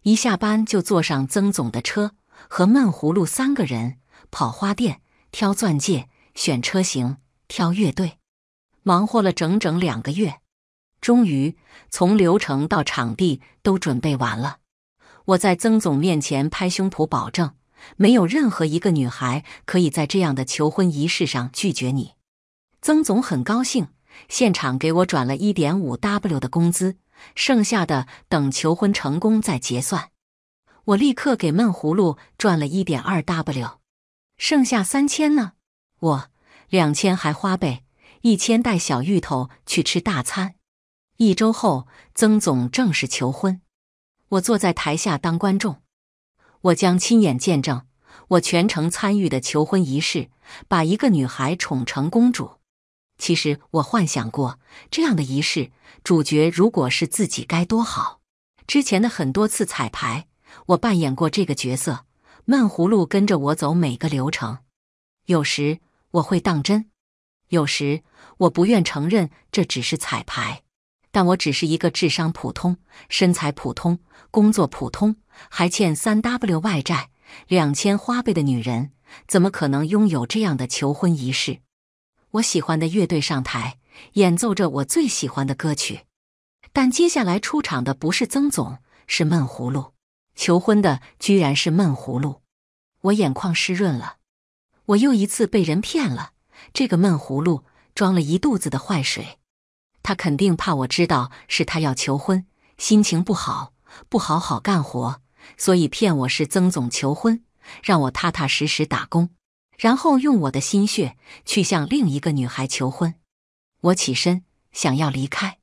一下班就坐上曾总的车，和闷葫芦三个人跑花店挑钻戒、选车型、挑乐队，忙活了整整两个月，终于从流程到场地都准备完了。我在曾总面前拍胸脯保证，没有任何一个女孩可以在这样的求婚仪式上拒绝你。曾总很高兴。现场给我转了一点五 W 的工资，剩下的等求婚成功再结算。我立刻给闷葫芦转了一点二 W，剩下三千呢？我两千还花呗，一千带小芋头去吃大餐。一周后，曾总正式求婚，我坐在台下当观众，我将亲眼见证我全程参与的求婚仪式，把一个女孩宠成公主。其实我幻想过这样的仪式，主角如果是自己该多好。之前的很多次彩排，我扮演过这个角色，闷葫芦跟着我走每个流程。有时我会当真，有时我不愿承认这只是彩排。但我只是一个智商普通、身材普通、工作普通、还欠三 W 外债、两千花呗的女人，怎么可能拥有这样的求婚仪式？我喜欢的乐队上台演奏着我最喜欢的歌曲，但接下来出场的不是曾总，是闷葫芦。求婚的居然是闷葫芦，我眼眶湿润了。我又一次被人骗了。这个闷葫芦装了一肚子的坏水，他肯定怕我知道是他要求婚，心情不好，不好好干活，所以骗我是曾总求婚，让我踏踏实实打工。然后用我的心血去向另一个女孩求婚，我起身想要离开，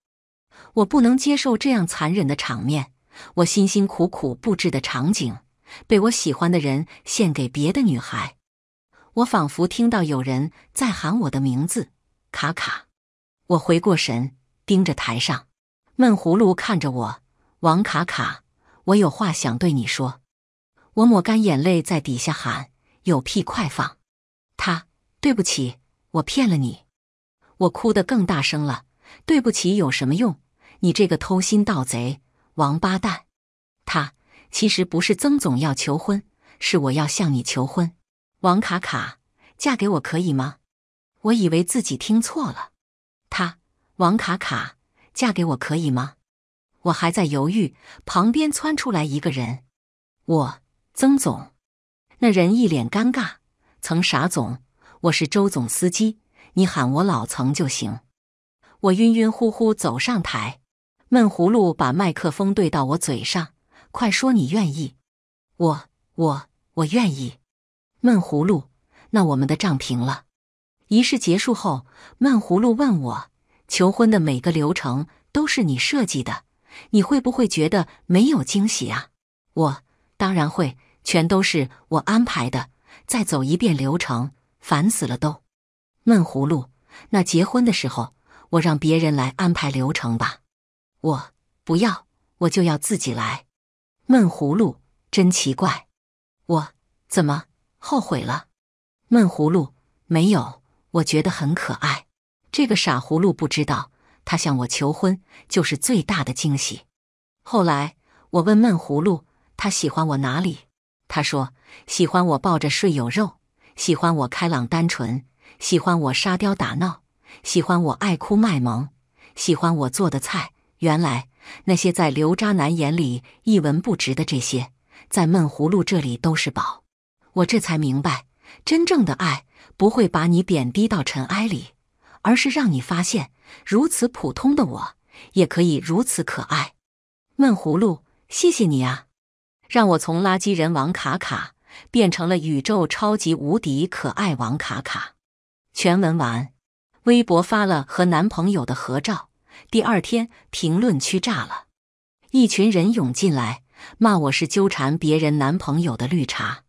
我不能接受这样残忍的场面。我辛辛苦苦布置的场景，被我喜欢的人献给别的女孩。我仿佛听到有人在喊我的名字，卡卡。我回过神，盯着台上闷葫芦看着我，王卡卡，我有话想对你说。我抹干眼泪，在底下喊：有屁快放！他，对不起，我骗了你。我哭得更大声了。对不起有什么用？你这个偷心盗贼，王八蛋！他其实不是曾总要求婚，是我要向你求婚。王卡卡，嫁给我可以吗？我以为自己听错了。他，王卡卡，嫁给我可以吗？我还在犹豫，旁边窜出来一个人。我，曾总。那人一脸尴尬。曾傻总，我是周总司机，你喊我老曾就行。我晕晕乎乎走上台，闷葫芦把麦克风对到我嘴上，快说你愿意！我我我愿意！闷葫芦，那我们的账平了。仪式结束后，闷葫芦问我，求婚的每个流程都是你设计的，你会不会觉得没有惊喜啊？我当然会，全都是我安排的。再走一遍流程，烦死了都！闷葫芦，那结婚的时候我让别人来安排流程吧，我不要，我就要自己来。闷葫芦，真奇怪，我怎么后悔了？闷葫芦，没有，我觉得很可爱。这个傻葫芦不知道，他向我求婚就是最大的惊喜。后来我问闷葫芦，他喜欢我哪里？他说：“喜欢我抱着睡有肉，喜欢我开朗单纯，喜欢我沙雕打闹，喜欢我爱哭卖萌，喜欢我做的菜。原来那些在刘渣男眼里一文不值的这些，在闷葫芦这里都是宝。我这才明白，真正的爱不会把你贬低到尘埃里，而是让你发现，如此普通的我也可以如此可爱。闷葫芦，谢谢你啊。”让我从垃圾人王卡卡变成了宇宙超级无敌可爱王卡卡。全文完。微博发了和男朋友的合照，第二天评论区炸了，一群人涌进来骂我是纠缠别人男朋友的绿茶。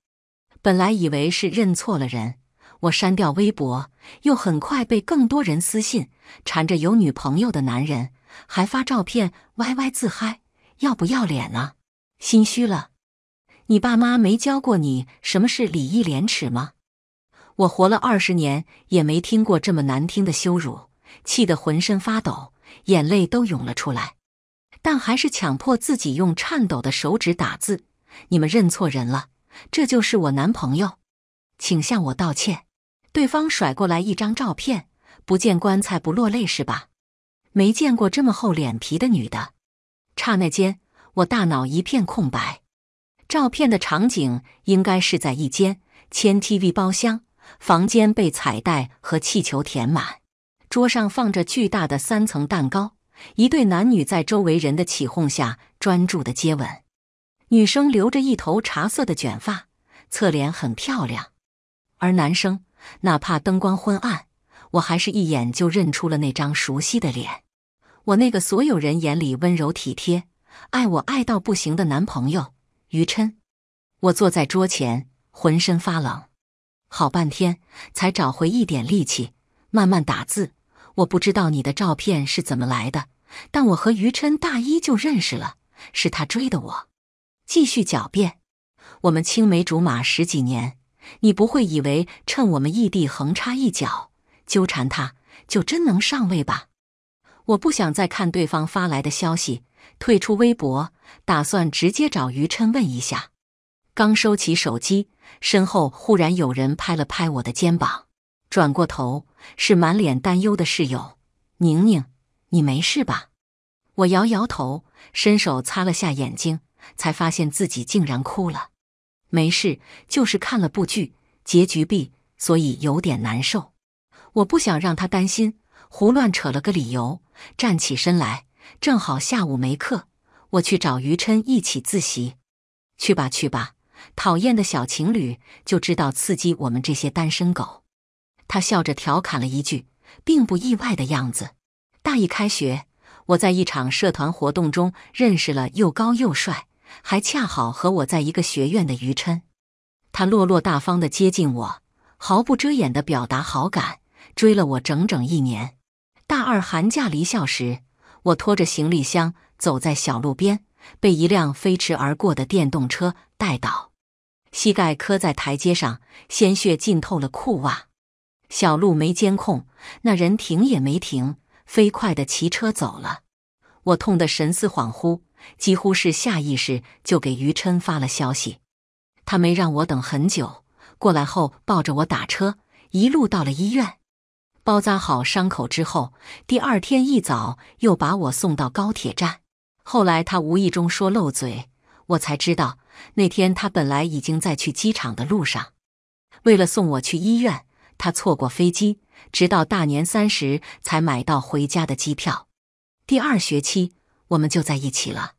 本来以为是认错了人，我删掉微博，又很快被更多人私信缠着有女朋友的男人，还发照片歪歪自嗨，要不要脸啊？心虚了。你爸妈没教过你什么是礼义廉耻吗？我活了二十年也没听过这么难听的羞辱，气得浑身发抖，眼泪都涌了出来，但还是强迫自己用颤抖的手指打字：“你们认错人了，这就是我男朋友，请向我道歉。”对方甩过来一张照片：“不见棺材不落泪是吧？没见过这么厚脸皮的女的。”刹那间，我大脑一片空白。照片的场景应该是在一间千 TV 包厢，房间被彩带和气球填满，桌上放着巨大的三层蛋糕，一对男女在周围人的起哄下专注的接吻。女生留着一头茶色的卷发，侧脸很漂亮，而男生哪怕灯光昏暗，我还是一眼就认出了那张熟悉的脸——我那个所有人眼里温柔体贴、爱我爱到不行的男朋友。于琛，我坐在桌前，浑身发冷，好半天才找回一点力气，慢慢打字。我不知道你的照片是怎么来的，但我和于琛大一就认识了，是他追的我。继续狡辩，我们青梅竹马十几年，你不会以为趁我们异地横插一脚，纠缠他，就真能上位吧？我不想再看对方发来的消息，退出微博，打算直接找于琛问一下。刚收起手机，身后忽然有人拍了拍我的肩膀，转过头是满脸担忧的室友宁宁：“你没事吧？”我摇摇头，伸手擦了下眼睛，才发现自己竟然哭了。没事，就是看了部剧，结局 B，所以有点难受。我不想让他担心。胡乱扯了个理由，站起身来。正好下午没课，我去找于琛一起自习。去吧，去吧，讨厌的小情侣，就知道刺激我们这些单身狗。他笑着调侃了一句，并不意外的样子。大一开学，我在一场社团活动中认识了又高又帅，还恰好和我在一个学院的于琛。他落落大方的接近我，毫不遮掩地表达好感，追了我整整一年。大二寒假离校时，我拖着行李箱走在小路边，被一辆飞驰而过的电动车带倒，膝盖磕在台阶上，鲜血浸透了裤袜。小路没监控，那人停也没停，飞快的骑车走了。我痛得神思恍惚，几乎是下意识就给于琛发了消息。他没让我等很久，过来后抱着我打车，一路到了医院。包扎好伤口之后，第二天一早又把我送到高铁站。后来他无意中说漏嘴，我才知道那天他本来已经在去机场的路上。为了送我去医院，他错过飞机，直到大年三十才买到回家的机票。第二学期我们就在一起了。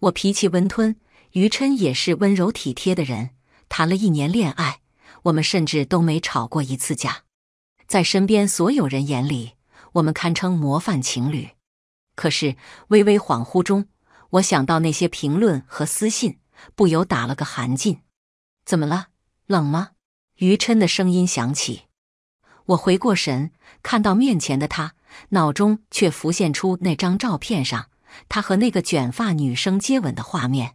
我脾气温吞，于琛也是温柔体贴的人。谈了一年恋爱，我们甚至都没吵过一次架。在身边所有人眼里，我们堪称模范情侣。可是微微恍惚中，我想到那些评论和私信，不由打了个寒噤。怎么了？冷吗？于琛的声音响起。我回过神，看到面前的他，脑中却浮现出那张照片上他和那个卷发女生接吻的画面。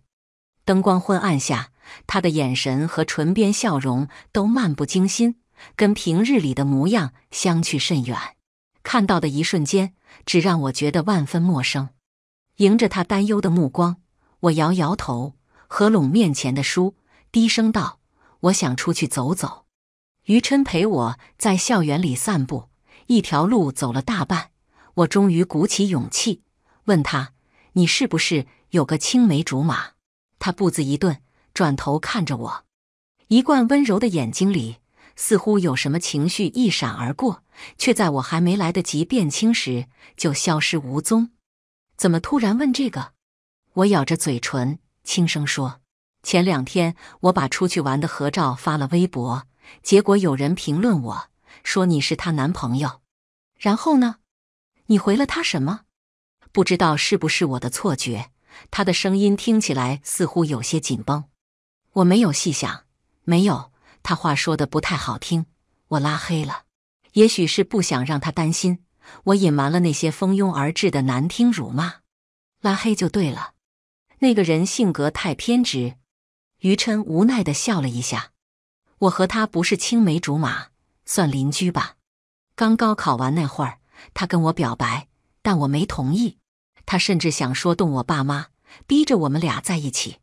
灯光昏暗下，他的眼神和唇边笑容都漫不经心。跟平日里的模样相去甚远，看到的一瞬间，只让我觉得万分陌生。迎着他担忧的目光，我摇摇头，合拢面前的书，低声道：“我想出去走走。”于琛陪我在校园里散步，一条路走了大半，我终于鼓起勇气问他：“你是不是有个青梅竹马？”他步子一顿，转头看着我，一贯温柔的眼睛里。似乎有什么情绪一闪而过，却在我还没来得及辨清时就消失无踪。怎么突然问这个？我咬着嘴唇，轻声说：“前两天我把出去玩的合照发了微博，结果有人评论我说你是她男朋友。然后呢？你回了他什么？不知道是不是我的错觉？他的声音听起来似乎有些紧绷。我没有细想，没有。”他话说的不太好听，我拉黑了。也许是不想让他担心，我隐瞒了那些蜂拥而至的难听辱骂，拉黑就对了。那个人性格太偏执。于琛无奈的笑了一下。我和他不是青梅竹马，算邻居吧。刚高考完那会儿，他跟我表白，但我没同意。他甚至想说动我爸妈，逼着我们俩在一起。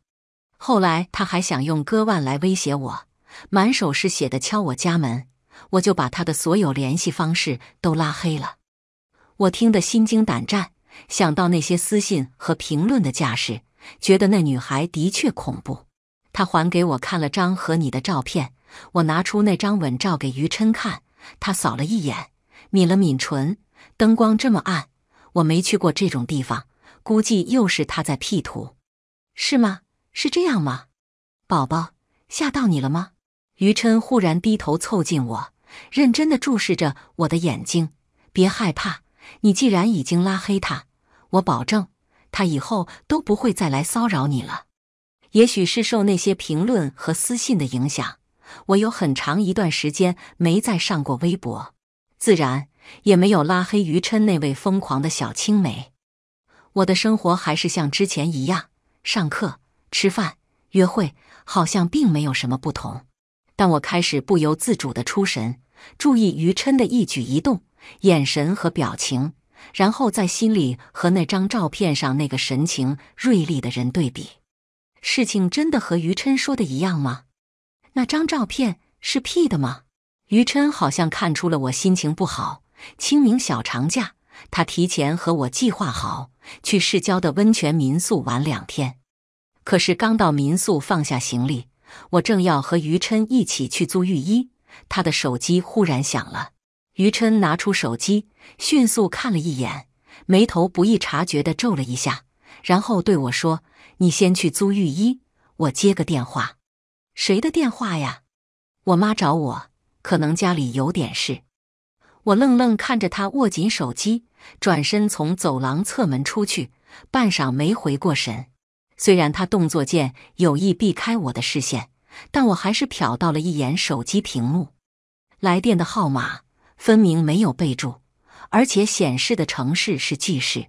后来他还想用割腕来威胁我。满手是血的敲我家门，我就把他的所有联系方式都拉黑了。我听得心惊胆战，想到那些私信和评论的架势，觉得那女孩的确恐怖。他还给我看了张和你的照片，我拿出那张吻照给于琛看，他扫了一眼，抿了抿唇。灯光这么暗，我没去过这种地方，估计又是他在 P 图，是吗？是这样吗，宝宝？吓到你了吗？余琛忽然低头凑近我，认真地注视着我的眼睛。别害怕，你既然已经拉黑他，我保证他以后都不会再来骚扰你了。也许是受那些评论和私信的影响，我有很长一段时间没再上过微博，自然也没有拉黑余琛那位疯狂的小青梅。我的生活还是像之前一样，上课、吃饭、约会，好像并没有什么不同。但我开始不由自主地出神，注意于琛的一举一动、眼神和表情，然后在心里和那张照片上那个神情锐利的人对比。事情真的和于琛说的一样吗？那张照片是 P 的吗？于琛好像看出了我心情不好。清明小长假，他提前和我计划好去市郊的温泉民宿玩两天，可是刚到民宿放下行李。我正要和于琛一起去租浴衣，他的手机忽然响了。于琛拿出手机，迅速看了一眼，眉头不易察觉地皱了一下，然后对我说：“你先去租浴衣，我接个电话。”谁的电话呀？我妈找我，可能家里有点事。我愣愣看着他握紧手机，转身从走廊侧门出去，半晌没回过神。虽然他动作间有意避开我的视线，但我还是瞟到了一眼手机屏幕，来电的号码分明没有备注，而且显示的城市是句市。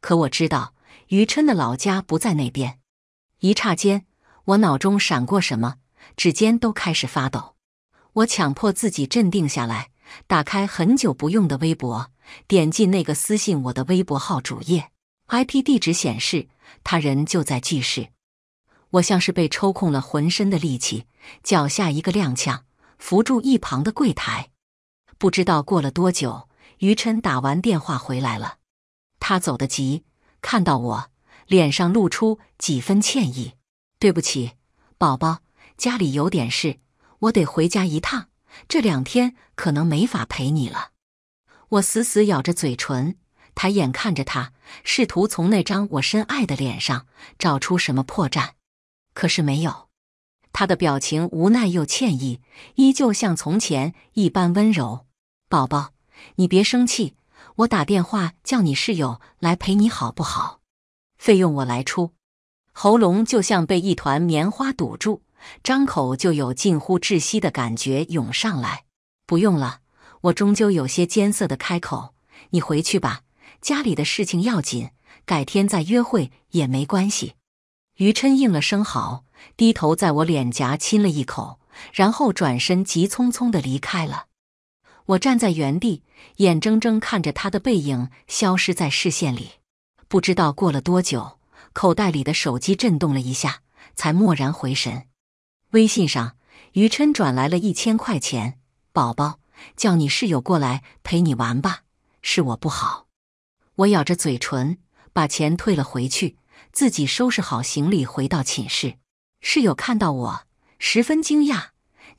可我知道于琛的老家不在那边。一刹那，我脑中闪过什么，指尖都开始发抖。我强迫自己镇定下来，打开很久不用的微博，点进那个私信我的微博号主页。IP 地址显示，他人就在巨市。我像是被抽空了浑身的力气，脚下一个踉跄，扶住一旁的柜台。不知道过了多久，于琛打完电话回来了。他走得急，看到我，脸上露出几分歉意：“对不起，宝宝，家里有点事，我得回家一趟，这两天可能没法陪你了。”我死死咬着嘴唇。抬眼看着他，试图从那张我深爱的脸上找出什么破绽，可是没有。他的表情无奈又歉意，依旧像从前一般温柔。宝宝，你别生气，我打电话叫你室友来陪你好不好？费用我来出。喉咙就像被一团棉花堵住，张口就有近乎窒息的感觉涌上来。不用了，我终究有些艰涩的开口：“你回去吧。”家里的事情要紧，改天再约会也没关系。于琛应了声好，低头在我脸颊亲了一口，然后转身急匆匆的离开了。我站在原地，眼睁睁看着他的背影消失在视线里。不知道过了多久，口袋里的手机震动了一下，才蓦然回神。微信上，于琛转来了一千块钱。宝宝，叫你室友过来陪你玩吧，是我不好。我咬着嘴唇，把钱退了回去，自己收拾好行李回到寝室。室友看到我，十分惊讶：“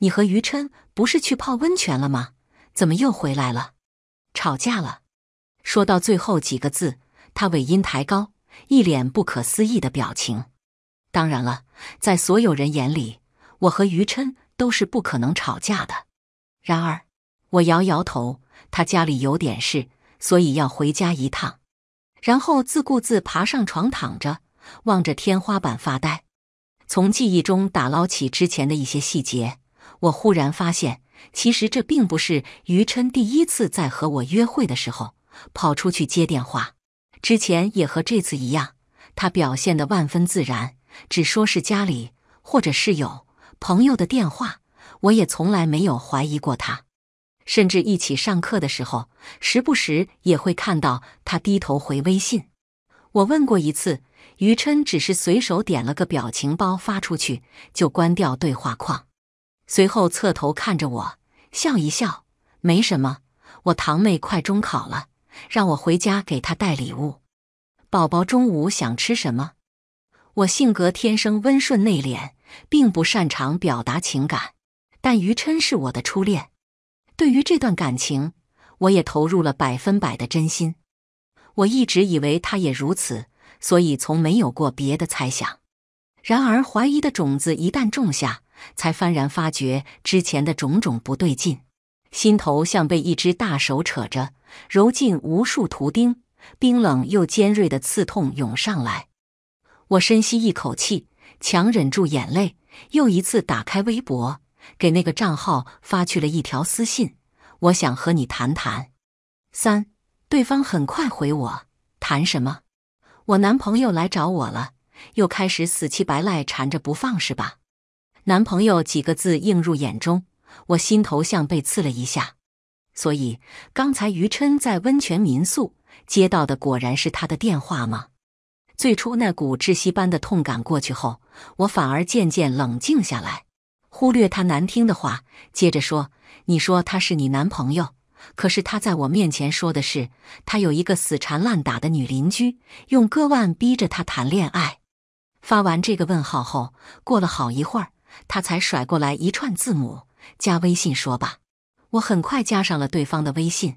你和于琛不是去泡温泉了吗？怎么又回来了？吵架了？”说到最后几个字，他尾音抬高，一脸不可思议的表情。当然了，在所有人眼里，我和于琛都是不可能吵架的。然而，我摇摇头：“他家里有点事。”所以要回家一趟，然后自顾自爬上床躺着，望着天花板发呆，从记忆中打捞起之前的一些细节。我忽然发现，其实这并不是于琛第一次在和我约会的时候跑出去接电话，之前也和这次一样，他表现得万分自然，只说是家里或者室友朋友的电话，我也从来没有怀疑过他。甚至一起上课的时候，时不时也会看到他低头回微信。我问过一次，于琛只是随手点了个表情包发出去，就关掉对话框，随后侧头看着我笑一笑，没什么。我堂妹快中考了，让我回家给她带礼物。宝宝中午想吃什么？我性格天生温顺内敛，并不擅长表达情感，但于琛是我的初恋。对于这段感情，我也投入了百分百的真心。我一直以为他也如此，所以从没有过别的猜想。然而，怀疑的种子一旦种下，才幡然发觉之前的种种不对劲，心头像被一只大手扯着，揉进无数图钉，冰冷又尖锐的刺痛涌上来。我深吸一口气，强忍住眼泪，又一次打开微博。给那个账号发去了一条私信，我想和你谈谈。三，对方很快回我，谈什么？我男朋友来找我了，又开始死乞白赖缠着不放，是吧？男朋友几个字映入眼中，我心头像被刺了一下。所以刚才于琛在温泉民宿接到的果然是他的电话吗？最初那股窒息般的痛感过去后，我反而渐渐冷静下来。忽略他难听的话，接着说：“你说他是你男朋友，可是他在我面前说的是，他有一个死缠烂打的女邻居，用割腕逼着他谈恋爱。”发完这个问号后，过了好一会儿，他才甩过来一串字母，加微信说吧。我很快加上了对方的微信，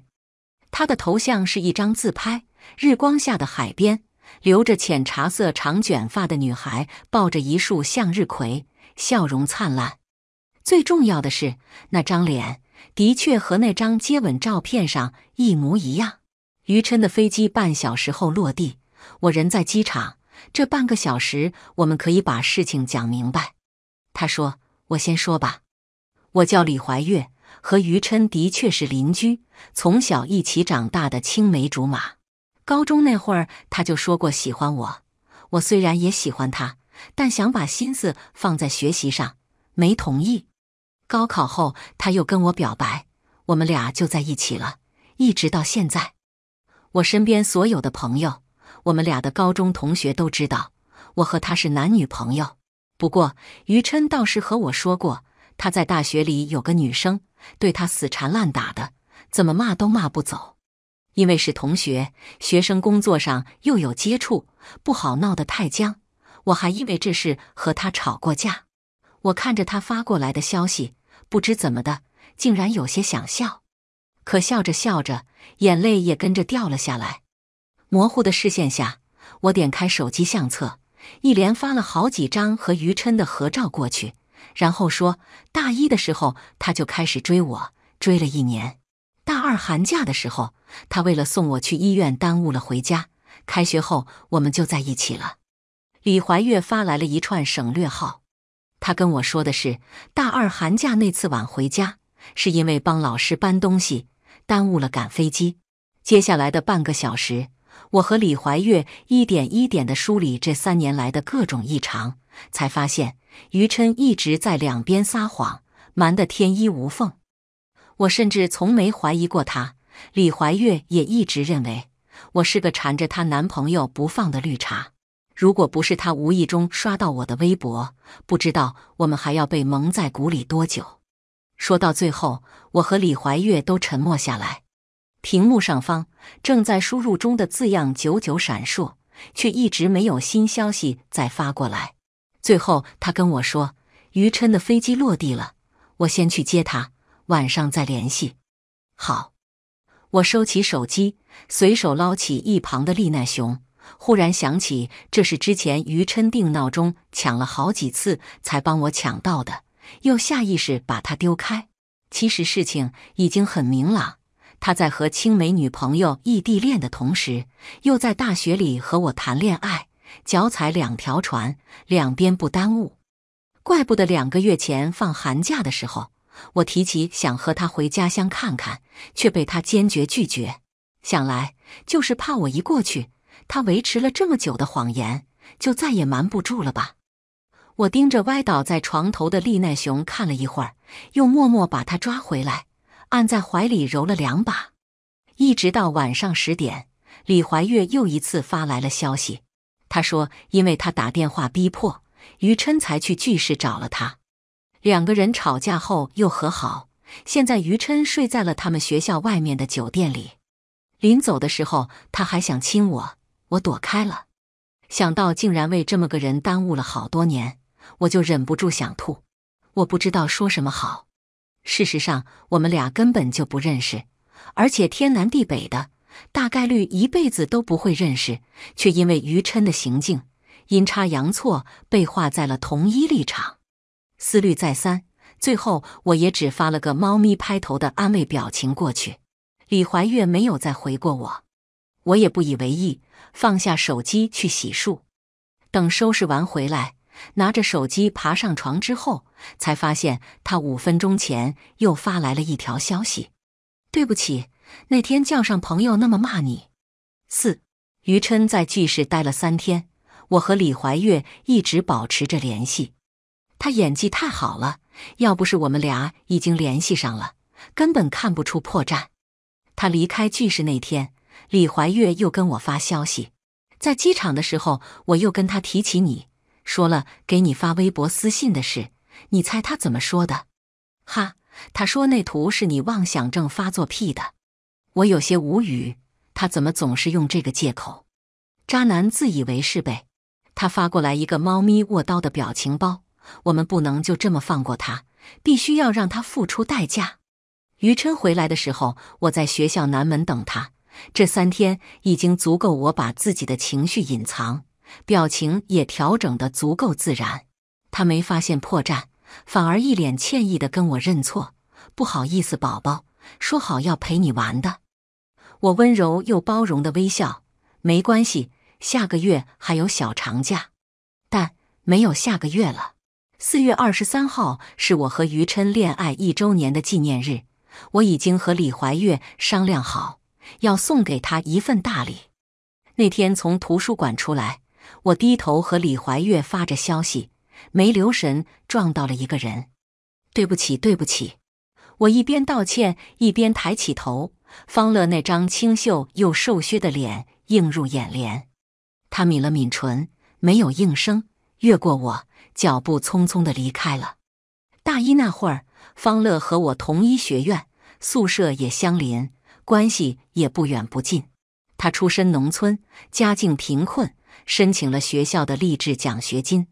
他的头像是一张自拍，日光下的海边，留着浅茶色长卷发的女孩，抱着一束向日葵，笑容灿烂。最重要的是，那张脸的确和那张接吻照片上一模一样。余琛的飞机半小时后落地，我人在机场。这半个小时，我们可以把事情讲明白。他说：“我先说吧，我叫李怀月，和余琛的确是邻居，从小一起长大的青梅竹马。高中那会儿，他就说过喜欢我，我虽然也喜欢他，但想把心思放在学习上，没同意。”高考后，他又跟我表白，我们俩就在一起了，一直到现在。我身边所有的朋友，我们俩的高中同学都知道，我和他是男女朋友。不过，于琛倒是和我说过，他在大学里有个女生，对他死缠烂打的，怎么骂都骂不走。因为是同学，学生工作上又有接触，不好闹得太僵。我还因为这事和他吵过架。我看着他发过来的消息，不知怎么的，竟然有些想笑，可笑着笑着，眼泪也跟着掉了下来。模糊的视线下，我点开手机相册，一连发了好几张和于琛的合照过去，然后说：“大一的时候他就开始追我，追了一年。大二寒假的时候，他为了送我去医院，耽误了回家。开学后，我们就在一起了。”李怀月发来了一串省略号。他跟我说的是，大二寒假那次晚回家，是因为帮老师搬东西，耽误了赶飞机。接下来的半个小时，我和李怀月一点一点地梳理这三年来的各种异常，才发现余琛一直在两边撒谎，瞒得天衣无缝。我甚至从没怀疑过他，李怀月也一直认为我是个缠着她男朋友不放的绿茶。如果不是他无意中刷到我的微博，不知道我们还要被蒙在鼓里多久。说到最后，我和李怀月都沉默下来。屏幕上方正在输入中的字样久久闪烁，却一直没有新消息再发过来。最后，他跟我说：“于琛的飞机落地了，我先去接他，晚上再联系。”好，我收起手机，随手捞起一旁的利奈熊。忽然想起，这是之前于琛定闹钟抢了好几次才帮我抢到的，又下意识把它丢开。其实事情已经很明朗，他在和青梅女朋友异地恋的同时，又在大学里和我谈恋爱，脚踩两条船，两边不耽误。怪不得两个月前放寒假的时候，我提起想和他回家乡看看，却被他坚决拒绝。想来就是怕我一过去。他维持了这么久的谎言，就再也瞒不住了吧？我盯着歪倒在床头的丽奈熊看了一会儿，又默默把他抓回来，按在怀里揉了两把，一直到晚上十点，李怀月又一次发来了消息。他说，因为他打电话逼迫于琛，才去巨室找了他。两个人吵架后又和好，现在于琛睡在了他们学校外面的酒店里。临走的时候，他还想亲我。我躲开了，想到竟然为这么个人耽误了好多年，我就忍不住想吐。我不知道说什么好。事实上，我们俩根本就不认识，而且天南地北的，大概率一辈子都不会认识，却因为余琛的行径，阴差阳错被划在了同一立场。思虑再三，最后我也只发了个猫咪拍头的安慰表情过去。李怀月没有再回过我，我也不以为意。放下手机去洗漱，等收拾完回来，拿着手机爬上床之后，才发现他五分钟前又发来了一条消息：“对不起，那天叫上朋友那么骂你。”四，于琛在剧室待了三天，我和李怀月一直保持着联系。他演技太好了，要不是我们俩已经联系上了，根本看不出破绽。他离开剧室那天。李怀月又跟我发消息，在机场的时候，我又跟他提起你，说了给你发微博私信的事。你猜他怎么说的？哈，他说那图是你妄想症发作 P 的。我有些无语，他怎么总是用这个借口？渣男自以为是呗。他发过来一个猫咪握刀的表情包，我们不能就这么放过他，必须要让他付出代价。于琛回来的时候，我在学校南门等他。这三天已经足够我把自己的情绪隐藏，表情也调整得足够自然。他没发现破绽，反而一脸歉意地跟我认错：“不好意思，宝宝，说好要陪你玩的。”我温柔又包容地微笑：“没关系，下个月还有小长假，但没有下个月了。四月二十三号是我和于琛恋爱一周年的纪念日，我已经和李怀月商量好。”要送给他一份大礼。那天从图书馆出来，我低头和李怀月发着消息，没留神撞到了一个人。对不起，对不起！我一边道歉一边抬起头，方乐那张清秀又瘦削的脸映入眼帘。他抿了抿唇，没有应声，越过我，脚步匆匆地离开了。大一那会儿，方乐和我同一学院，宿舍也相邻。关系也不远不近，他出身农村，家境贫困，申请了学校的励志奖学金。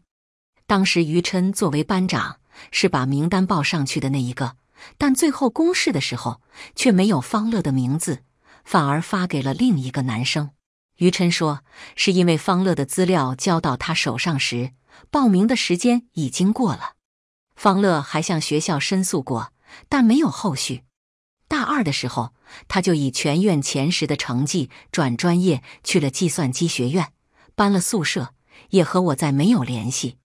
当时于琛作为班长，是把名单报上去的那一个，但最后公示的时候却没有方乐的名字，反而发给了另一个男生。于琛说，是因为方乐的资料交到他手上时，报名的时间已经过了。方乐还向学校申诉过，但没有后续。大二的时候，他就以全院前十的成绩转专业去了计算机学院，搬了宿舍，也和我再没有联系。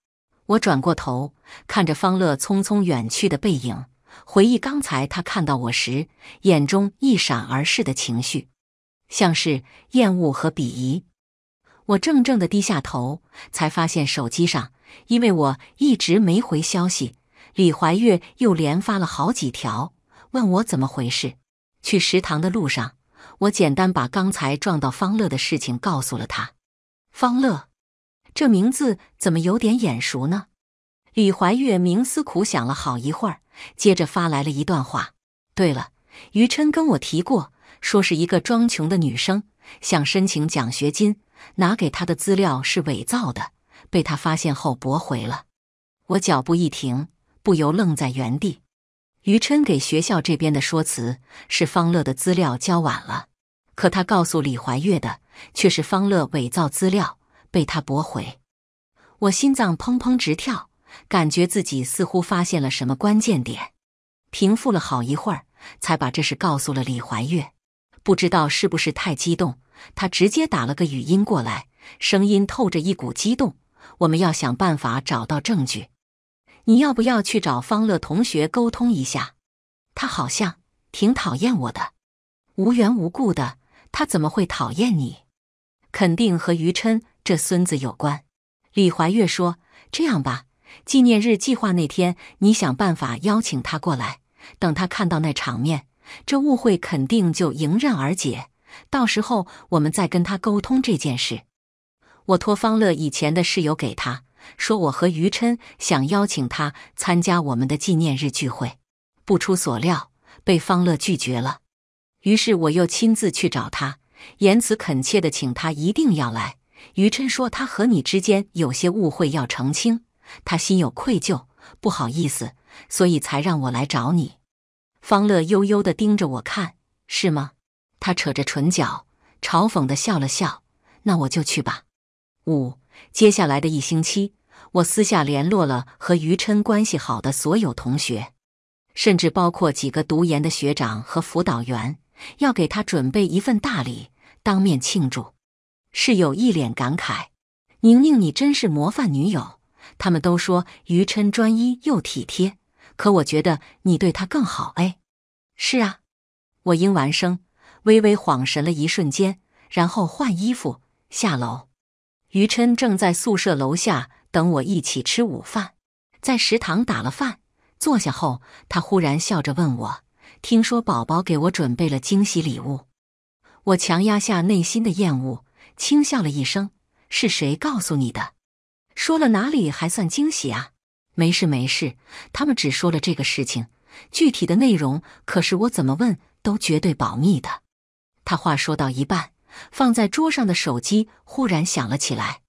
我转过头，看着方乐匆匆远去的背影，回忆刚才他看到我时眼中一闪而逝的情绪，像是厌恶和鄙夷。我怔怔的低下头，才发现手机上，因为我一直没回消息，李怀月又连发了好几条。问我怎么回事？去食堂的路上，我简单把刚才撞到方乐的事情告诉了他。方乐，这名字怎么有点眼熟呢？李怀月冥思苦想了好一会儿，接着发来了一段话。对了，于琛跟我提过，说是一个装穷的女生想申请奖学金，拿给她的资料是伪造的，被他发现后驳回了。我脚步一停，不由愣在原地。于琛给学校这边的说辞是方乐的资料交晚了，可他告诉李怀月的却是方乐伪造资料被他驳回。我心脏砰砰直跳，感觉自己似乎发现了什么关键点。平复了好一会儿，才把这事告诉了李怀月。不知道是不是太激动，他直接打了个语音过来，声音透着一股激动。我们要想办法找到证据。你要不要去找方乐同学沟通一下？他好像挺讨厌我的。无缘无故的，他怎么会讨厌你？肯定和于琛这孙子有关。李怀月说：“这样吧，纪念日计划那天，你想办法邀请他过来。等他看到那场面，这误会肯定就迎刃而解。到时候我们再跟他沟通这件事。我托方乐以前的室友给他。”说我和于琛想邀请他参加我们的纪念日聚会，不出所料被方乐拒绝了。于是我又亲自去找他，言辞恳切地请他一定要来。于琛说他和你之间有些误会要澄清，他心有愧疚，不好意思，所以才让我来找你。方乐悠悠地盯着我看，是吗？他扯着唇角，嘲讽地笑了笑。那我就去吧。五。接下来的一星期，我私下联络了和于琛关系好的所有同学，甚至包括几个读研的学长和辅导员，要给他准备一份大礼，当面庆祝。室友一脸感慨：“宁宁，你真是模范女友。”他们都说于琛专一又体贴，可我觉得你对他更好。哎，是啊，我应完声，微微恍神了一瞬间，然后换衣服下楼。于琛正在宿舍楼下等我一起吃午饭，在食堂打了饭，坐下后，他忽然笑着问我：“听说宝宝给我准备了惊喜礼物？”我强压下内心的厌恶，轻笑了一声：“是谁告诉你的？说了哪里还算惊喜啊？没事没事，他们只说了这个事情，具体的内容可是我怎么问都绝对保密的。”他话说到一半。放在桌上的手机忽然响了起来，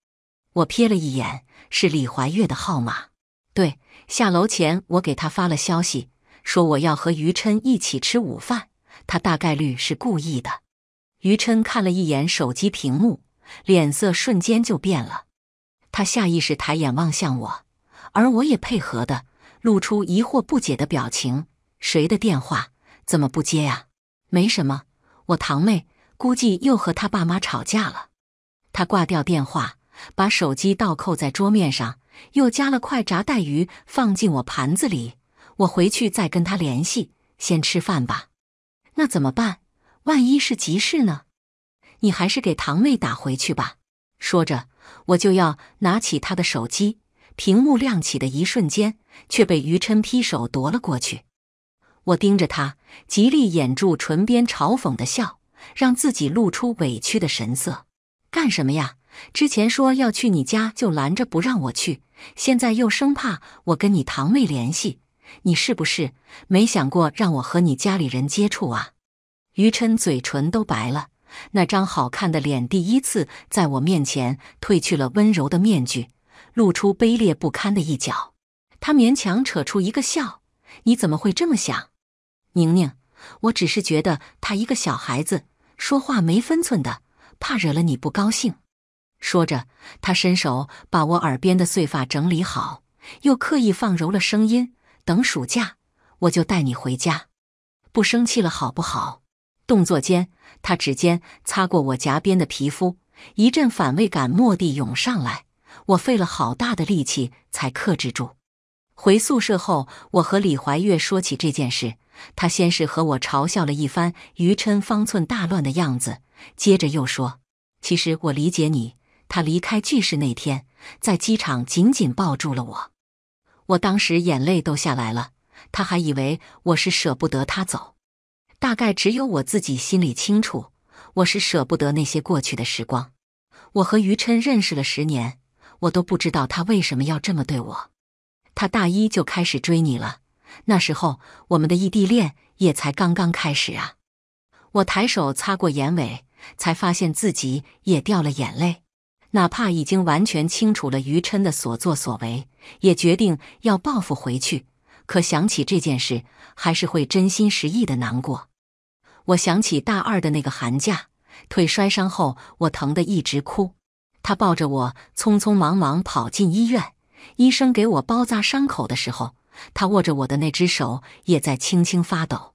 我瞥了一眼，是李怀月的号码。对，下楼前我给他发了消息，说我要和于琛一起吃午饭。他大概率是故意的。于琛看了一眼手机屏幕，脸色瞬间就变了。他下意识抬眼望向我，而我也配合的露出疑惑不解的表情。谁的电话？怎么不接啊？没什么，我堂妹。估计又和他爸妈吵架了。他挂掉电话，把手机倒扣在桌面上，又加了块炸带鱼放进我盘子里。我回去再跟他联系，先吃饭吧。那怎么办？万一是急事呢？你还是给堂妹打回去吧。说着，我就要拿起他的手机，屏幕亮起的一瞬间，却被于琛劈手夺了过去。我盯着他，极力掩住唇边嘲讽的笑。让自己露出委屈的神色，干什么呀？之前说要去你家就拦着不让我去，现在又生怕我跟你堂妹联系，你是不是没想过让我和你家里人接触啊？于琛嘴唇都白了，那张好看的脸第一次在我面前褪去了温柔的面具，露出卑劣不堪的一角。他勉强扯出一个笑：“你怎么会这么想，宁宁？我只是觉得他一个小孩子。”说话没分寸的，怕惹了你不高兴。说着，他伸手把我耳边的碎发整理好，又刻意放柔了声音。等暑假，我就带你回家，不生气了，好不好？动作间，他指尖擦过我颊边的皮肤，一阵反胃感蓦地涌上来，我费了好大的力气才克制住。回宿舍后，我和李怀月说起这件事，他先是和我嘲笑了一番于琛方寸大乱的样子，接着又说：“其实我理解你。”他离开巨室那天，在机场紧紧抱住了我，我当时眼泪都下来了。他还以为我是舍不得他走，大概只有我自己心里清楚，我是舍不得那些过去的时光。我和于琛认识了十年，我都不知道他为什么要这么对我。他大一就开始追你了，那时候我们的异地恋也才刚刚开始啊。我抬手擦过眼尾，才发现自己也掉了眼泪。哪怕已经完全清楚了余琛的所作所为，也决定要报复回去。可想起这件事，还是会真心实意的难过。我想起大二的那个寒假，腿摔伤后我疼得一直哭，他抱着我匆匆忙忙跑进医院。医生给我包扎伤口的时候，他握着我的那只手也在轻轻发抖。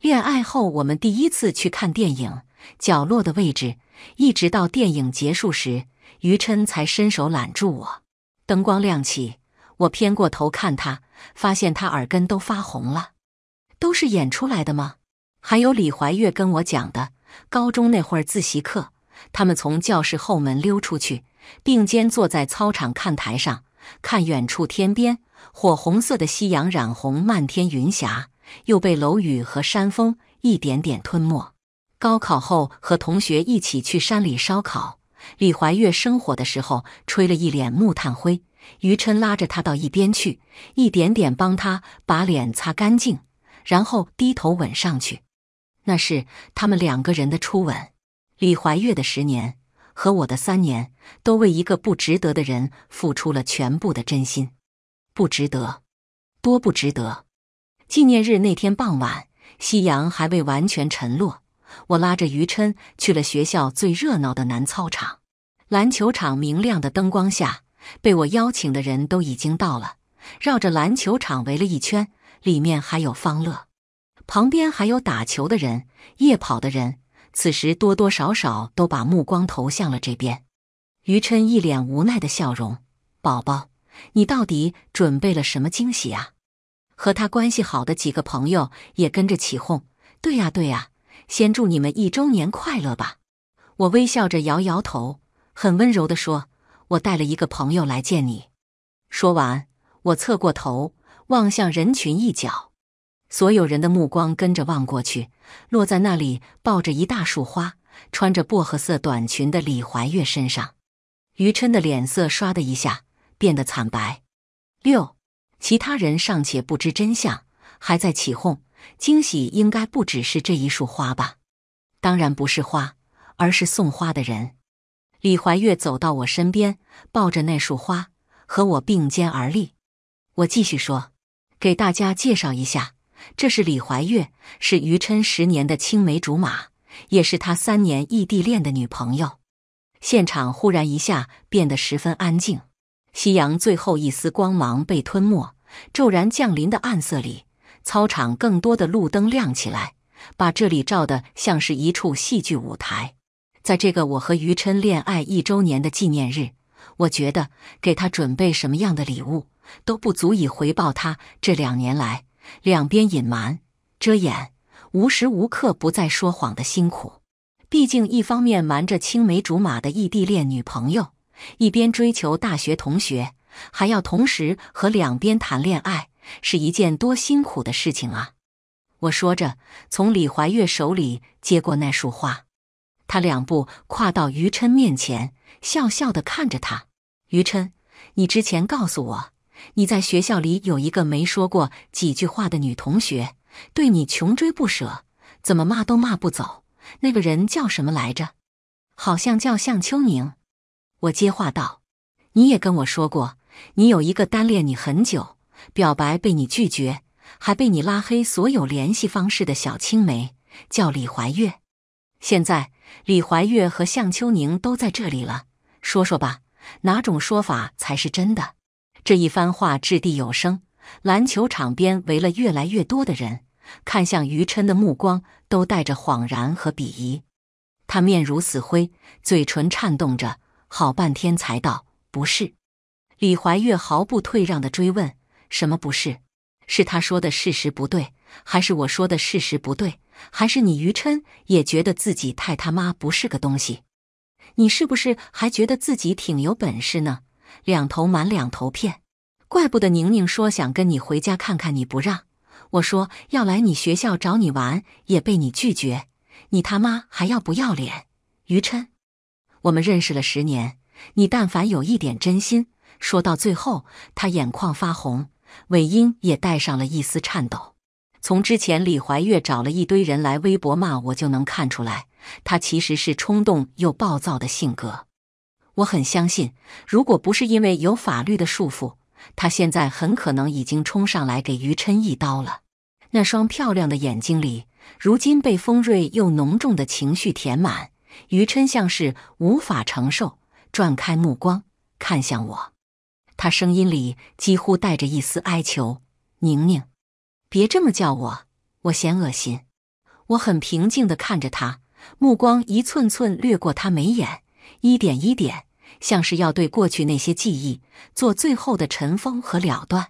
恋爱后，我们第一次去看电影，角落的位置，一直到电影结束时，于琛才伸手揽住我。灯光亮起，我偏过头看他，发现他耳根都发红了，都是演出来的吗？还有李怀月跟我讲的，高中那会儿自习课，他们从教室后门溜出去，并肩坐在操场看台上。看远处天边，火红色的夕阳染红漫天云霞，又被楼宇和山峰一点点吞没。高考后和同学一起去山里烧烤，李怀月生火的时候吹了一脸木炭灰，于琛拉着他到一边去，一点点帮他把脸擦干净，然后低头吻上去。那是他们两个人的初吻。李怀月的十年。和我的三年，都为一个不值得的人付出了全部的真心，不值得，多不值得！纪念日那天傍晚，夕阳还未完全沉落，我拉着于琛去了学校最热闹的男操场。篮球场明亮的灯光下，被我邀请的人都已经到了，绕着篮球场围了一圈，里面还有方乐，旁边还有打球的人、夜跑的人。此时多多少少都把目光投向了这边，于琛一脸无奈的笑容。宝宝，你到底准备了什么惊喜啊？和他关系好的几个朋友也跟着起哄。对呀对呀，先祝你们一周年快乐吧。我微笑着摇摇头，很温柔地说：“我带了一个朋友来见你。”说完，我侧过头望向人群一角。所有人的目光跟着望过去，落在那里抱着一大束花、穿着薄荷色短裙的李怀月身上。余琛的脸色唰的一下变得惨白。六，其他人尚且不知真相，还在起哄。惊喜应该不只是这一束花吧？当然不是花，而是送花的人。李怀月走到我身边，抱着那束花和我并肩而立。我继续说：“给大家介绍一下。”这是李怀月，是于琛十年的青梅竹马，也是他三年异地恋的女朋友。现场忽然一下变得十分安静，夕阳最后一丝光芒被吞没，骤然降临的暗色里，操场更多的路灯亮起来，把这里照得像是一处戏剧舞台。在这个我和于琛恋爱一周年的纪念日，我觉得给他准备什么样的礼物都不足以回报他这两年来。两边隐瞒遮掩，无时无刻不在说谎的辛苦。毕竟，一方面瞒着青梅竹马的异地恋女朋友，一边追求大学同学，还要同时和两边谈恋爱，是一件多辛苦的事情啊！我说着，从李怀月手里接过那束花，他两步跨到于琛面前，笑笑的看着他：“于琛，你之前告诉我。”你在学校里有一个没说过几句话的女同学，对你穷追不舍，怎么骂都骂不走。那个人叫什么来着？好像叫向秋宁。我接话道：“你也跟我说过，你有一个单恋你很久、表白被你拒绝，还被你拉黑所有联系方式的小青梅，叫李怀月。现在李怀月和向秋宁都在这里了，说说吧，哪种说法才是真的？”这一番话掷地有声，篮球场边围了越来越多的人，看向于琛的目光都带着恍然和鄙夷。他面如死灰，嘴唇颤动着，好半天才道：“不是。”李怀月毫不退让的追问：“什么不是？是他说的事实不对，还是我说的事实不对？还是你于琛也觉得自己太他妈不是个东西？你是不是还觉得自己挺有本事呢？”两头瞒，两头骗，怪不得宁宁说想跟你回家看看，你不让；我说要来你学校找你玩，也被你拒绝。你他妈还要不要脸，于琛？我们认识了十年，你但凡有一点真心，说到最后，他眼眶发红，尾音也带上了一丝颤抖。从之前李怀月找了一堆人来微博骂我，就能看出来，他其实是冲动又暴躁的性格。我很相信，如果不是因为有法律的束缚，他现在很可能已经冲上来给于琛一刀了。那双漂亮的眼睛里，如今被锋锐又浓重的情绪填满。于琛像是无法承受，转开目光看向我。他声音里几乎带着一丝哀求：“宁宁，别这么叫我，我嫌恶心。”我很平静的看着他，目光一寸寸掠过他眉眼，一点一点。像是要对过去那些记忆做最后的尘封和了断。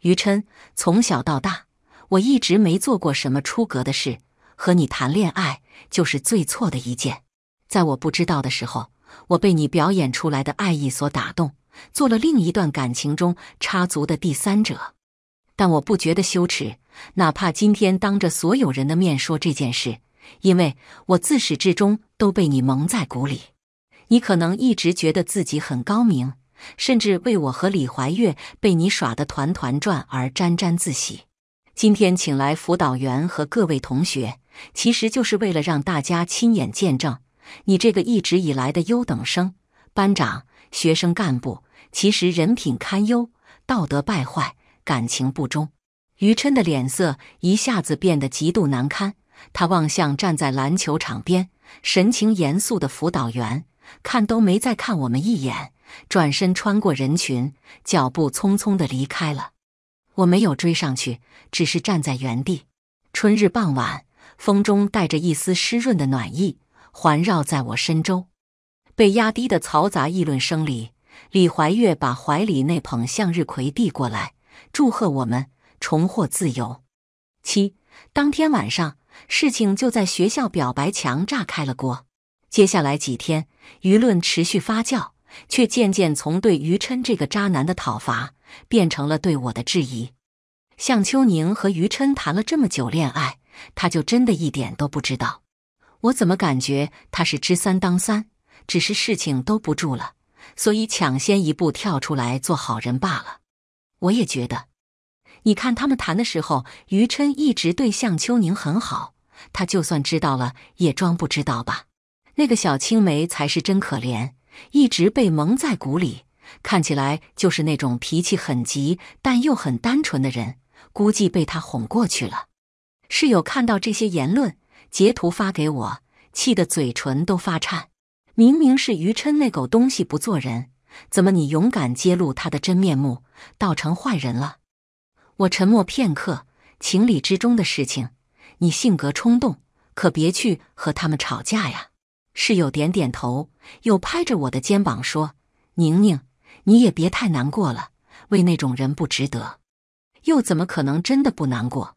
于琛，从小到大，我一直没做过什么出格的事，和你谈恋爱就是最错的一件。在我不知道的时候，我被你表演出来的爱意所打动，做了另一段感情中插足的第三者。但我不觉得羞耻，哪怕今天当着所有人的面说这件事，因为我自始至终都被你蒙在鼓里。你可能一直觉得自己很高明，甚至为我和李怀月被你耍得团团转而沾沾自喜。今天请来辅导员和各位同学，其实就是为了让大家亲眼见证，你这个一直以来的优等生、班长、学生干部，其实人品堪忧，道德败坏，感情不忠。于琛的脸色一下子变得极度难堪，他望向站在篮球场边、神情严肃的辅导员。看都没再看我们一眼，转身穿过人群，脚步匆匆地离开了。我没有追上去，只是站在原地。春日傍晚，风中带着一丝湿润的暖意，环绕在我身周。被压低的嘈杂议论声里，李怀月把怀里那捧向日葵递过来，祝贺我们重获自由。七当天晚上，事情就在学校表白墙炸开了锅。接下来几天。舆论持续发酵，却渐渐从对余琛这个渣男的讨伐，变成了对我的质疑。向秋宁和余琛谈了这么久恋爱，他就真的一点都不知道？我怎么感觉他是知三当三，只是事情兜不住了，所以抢先一步跳出来做好人罢了。我也觉得，你看他们谈的时候，余琛一直对向秋宁很好，他就算知道了也装不知道吧。那个小青梅才是真可怜，一直被蒙在鼓里。看起来就是那种脾气很急，但又很单纯的人，估计被他哄过去了。室友看到这些言论截图发给我，气得嘴唇都发颤。明明是于琛那狗东西不做人，怎么你勇敢揭露他的真面目，倒成坏人了？我沉默片刻，情理之中的事情。你性格冲动，可别去和他们吵架呀。室友点点头，又拍着我的肩膀说：“宁宁，你也别太难过了，为那种人不值得，又怎么可能真的不难过？”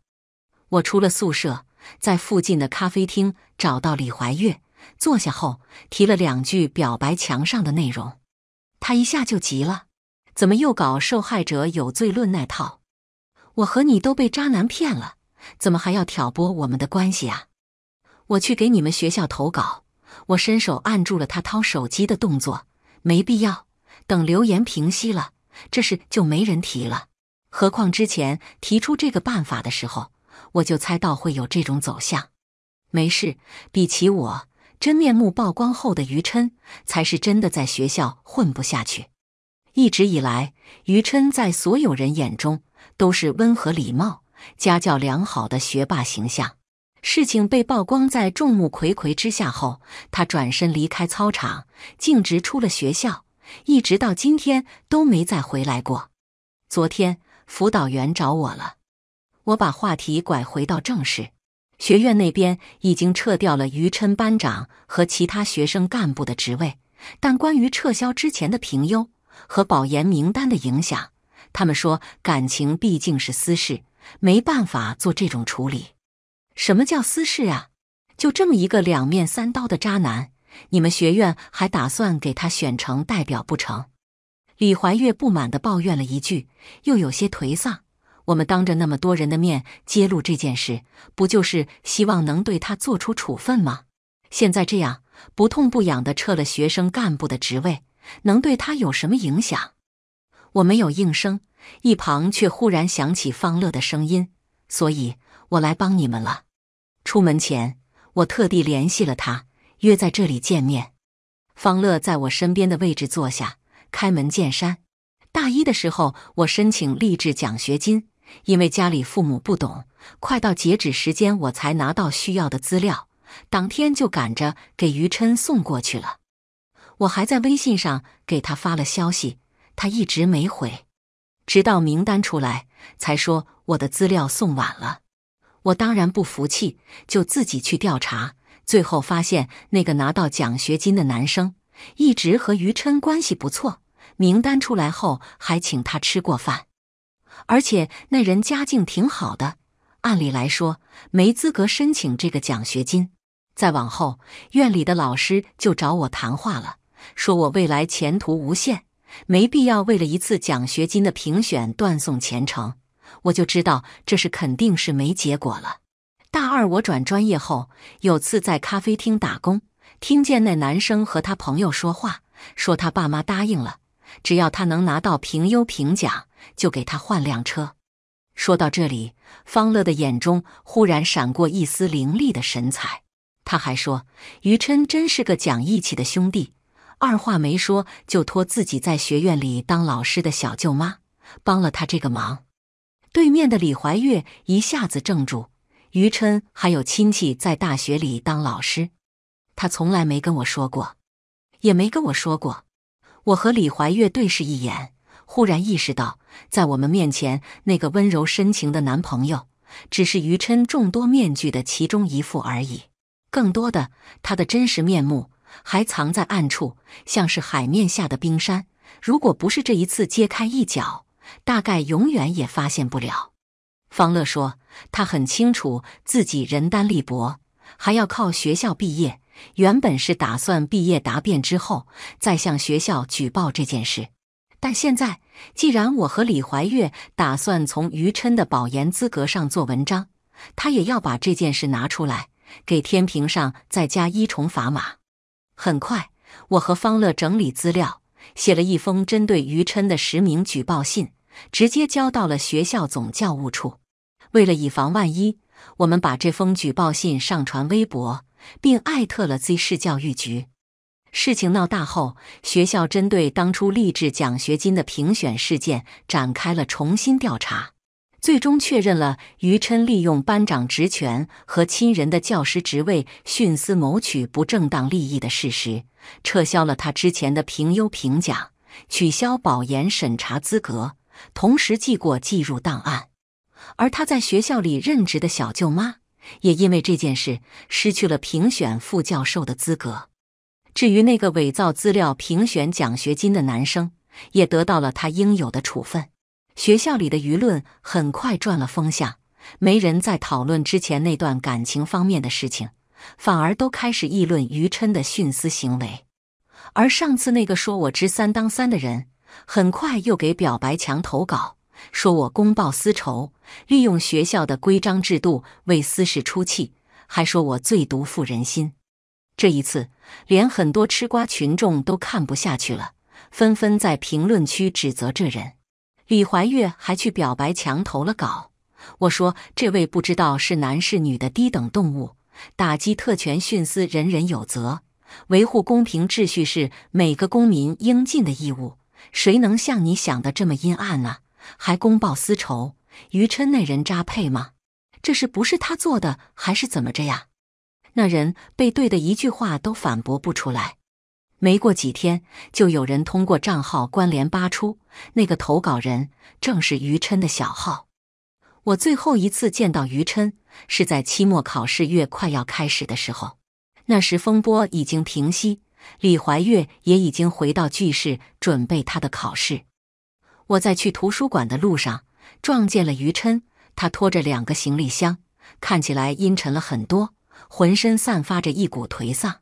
我出了宿舍，在附近的咖啡厅找到李怀月，坐下后提了两句表白墙上的内容，他一下就急了：“怎么又搞受害者有罪论那套？我和你都被渣男骗了，怎么还要挑拨我们的关系啊？我去给你们学校投稿。”我伸手按住了他掏手机的动作，没必要。等流言平息了，这事就没人提了。何况之前提出这个办法的时候，我就猜到会有这种走向。没事，比起我真面目曝光后的余琛，才是真的在学校混不下去。一直以来，余琛在所有人眼中都是温和礼貌、家教良好的学霸形象。事情被曝光在众目睽睽之下后，他转身离开操场，径直出了学校，一直到今天都没再回来过。昨天辅导员找我了，我把话题拐回到正事。学院那边已经撤掉了余琛班长和其他学生干部的职位，但关于撤销之前的评优和保研名单的影响，他们说感情毕竟是私事，没办法做这种处理。什么叫私事啊？就这么一个两面三刀的渣男，你们学院还打算给他选成代表不成？李怀月不满的抱怨了一句，又有些颓丧。我们当着那么多人的面揭露这件事，不就是希望能对他做出处分吗？现在这样不痛不痒的撤了学生干部的职位，能对他有什么影响？我没有应声，一旁却忽然响起方乐的声音：“所以我来帮你们了。”出门前，我特地联系了他，约在这里见面。方乐在我身边的位置坐下，开门见山。大一的时候，我申请励志奖学金，因为家里父母不懂，快到截止时间我才拿到需要的资料，当天就赶着给于琛送过去了。我还在微信上给他发了消息，他一直没回，直到名单出来才说我的资料送晚了。我当然不服气，就自己去调查，最后发现那个拿到奖学金的男生一直和于琛关系不错，名单出来后还请他吃过饭，而且那人家境挺好的，按理来说没资格申请这个奖学金。再往后，院里的老师就找我谈话了，说我未来前途无限，没必要为了一次奖学金的评选断送前程。我就知道这是肯定是没结果了。大二我转专业后，有次在咖啡厅打工，听见那男生和他朋友说话，说他爸妈答应了，只要他能拿到评优评奖，就给他换辆车。说到这里，方乐的眼中忽然闪过一丝凌厉的神采。他还说，于琛真是个讲义气的兄弟，二话没说就托自己在学院里当老师的小舅妈帮了他这个忙。对面的李怀月一下子怔住。于琛还有亲戚在大学里当老师，他从来没跟我说过，也没跟我说过。我和李怀月对视一眼，忽然意识到，在我们面前那个温柔深情的男朋友，只是余琛众多面具的其中一副而已。更多的，他的真实面目还藏在暗处，像是海面下的冰山。如果不是这一次揭开一角。大概永远也发现不了，方乐说他很清楚自己人单力薄，还要靠学校毕业。原本是打算毕业答辩之后再向学校举报这件事，但现在既然我和李怀月打算从于琛的保研资格上做文章，他也要把这件事拿出来，给天平上再加一重砝码。很快，我和方乐整理资料，写了一封针对于琛的实名举报信。直接交到了学校总教务处。为了以防万一，我们把这封举报信上传微博，并艾特了 Z 市教育局。事情闹大后，学校针对当初励志奖学金的评选事件展开了重新调查，最终确认了于琛利用班长职权和亲人的教师职位徇私谋取不正当利益的事实，撤销了他之前的评优评奖，取消保研审查资格。同时记过，记入档案。而他在学校里任职的小舅妈，也因为这件事失去了评选副教授的资格。至于那个伪造资料评选奖学金的男生，也得到了他应有的处分。学校里的舆论很快转了风向，没人在讨论之前那段感情方面的事情，反而都开始议论于琛的徇私行为。而上次那个说我值三当三的人。很快又给表白墙投稿，说我公报私仇，利用学校的规章制度为私事出气，还说我最毒妇人心。这一次，连很多吃瓜群众都看不下去了，纷纷在评论区指责这人。李怀月还去表白墙投了稿。我说这位不知道是男是女的低等动物，打击特权徇私，人人有责，维护公平秩序是每个公民应尽的义务。谁能像你想的这么阴暗啊？还公报私仇？于琛那人渣配吗？这是不是他做的，还是怎么着呀？那人被怼的一句话都反驳不出来。没过几天，就有人通过账号关联扒出，那个投稿人正是于琛的小号。我最后一次见到于琛，是在期末考试月快要开始的时候，那时风波已经平息。李怀月也已经回到句室准备他的考试。我在去图书馆的路上撞见了于琛，他拖着两个行李箱，看起来阴沉了很多，浑身散发着一股颓丧。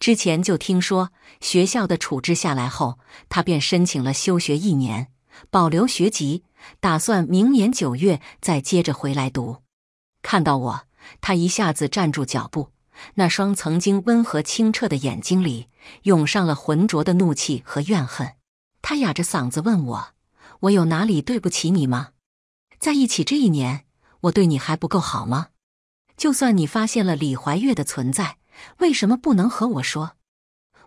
之前就听说学校的处置下来后，他便申请了休学一年，保留学籍，打算明年九月再接着回来读。看到我，他一下子站住脚步，那双曾经温和清澈的眼睛里。涌上了浑浊的怒气和怨恨，他哑着嗓子问我：“我有哪里对不起你吗？在一起这一年，我对你还不够好吗？就算你发现了李怀月的存在，为什么不能和我说？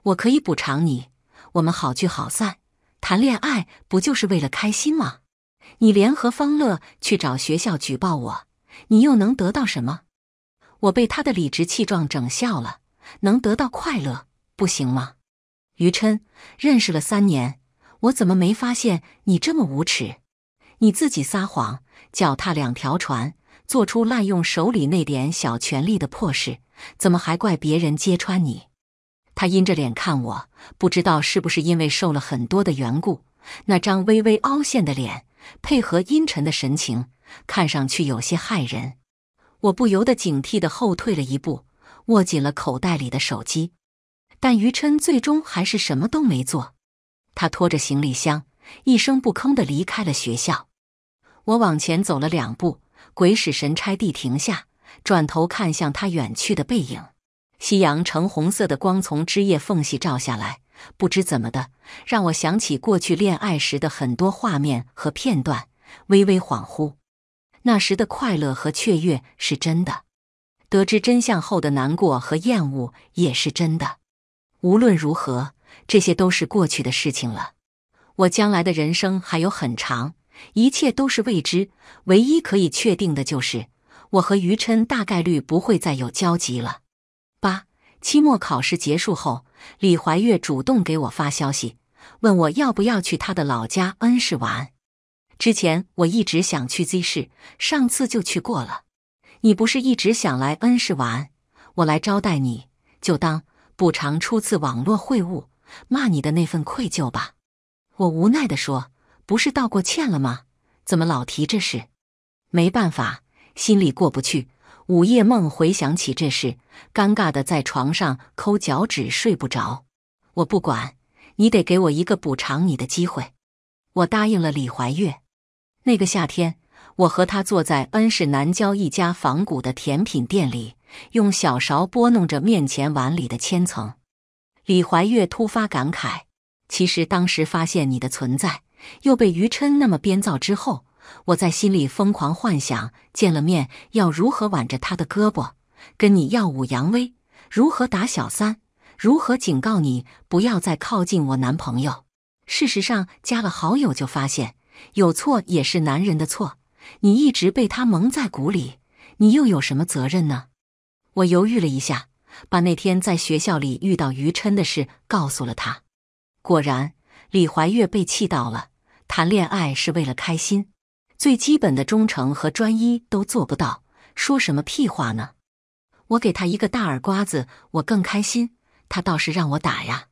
我可以补偿你，我们好聚好散。谈恋爱不就是为了开心吗？你联合方乐去找学校举报我，你又能得到什么？”我被他的理直气壮整笑了，能得到快乐。不行吗？于琛，认识了三年，我怎么没发现你这么无耻？你自己撒谎，脚踏两条船，做出滥用手里那点小权力的破事，怎么还怪别人揭穿你？他阴着脸看我，不知道是不是因为瘦了很多的缘故，那张微微凹陷的脸，配合阴沉的神情，看上去有些骇人。我不由得警惕地后退了一步，握紧了口袋里的手机。但于琛最终还是什么都没做，他拖着行李箱，一声不吭地离开了学校。我往前走了两步，鬼使神差地停下，转头看向他远去的背影。夕阳橙红色的光从枝叶缝隙照下来，不知怎么的，让我想起过去恋爱时的很多画面和片段，微微恍惚。那时的快乐和雀跃是真的，得知真相后的难过和厌恶也是真的。无论如何，这些都是过去的事情了。我将来的人生还有很长，一切都是未知。唯一可以确定的就是，我和余琛大概率不会再有交集了。八期末考试结束后，李怀月主动给我发消息，问我要不要去他的老家恩施玩。之前我一直想去 Z 市，上次就去过了。你不是一直想来恩施玩？我来招待你，就当。补偿初次网络会晤骂你的那份愧疚吧，我无奈地说：“不是道过歉了吗？怎么老提这事？”没办法，心里过不去。午夜梦回想起这事，尴尬的在床上抠脚趾，睡不着。我不管你得给我一个补偿你的机会，我答应了李怀月。那个夏天。我和他坐在恩施南郊一家仿古的甜品店里，用小勺拨弄着面前碗里的千层。李怀月突发感慨：“其实当时发现你的存在，又被于琛那么编造之后，我在心里疯狂幻想，见了面要如何挽着他的胳膊，跟你耀武扬威，如何打小三，如何警告你不要再靠近我男朋友。事实上，加了好友就发现，有错也是男人的错。”你一直被他蒙在鼓里，你又有什么责任呢？我犹豫了一下，把那天在学校里遇到于琛的事告诉了他。果然，李怀月被气到了。谈恋爱是为了开心，最基本的忠诚和专一都做不到，说什么屁话呢？我给他一个大耳瓜子，我更开心。他倒是让我打呀，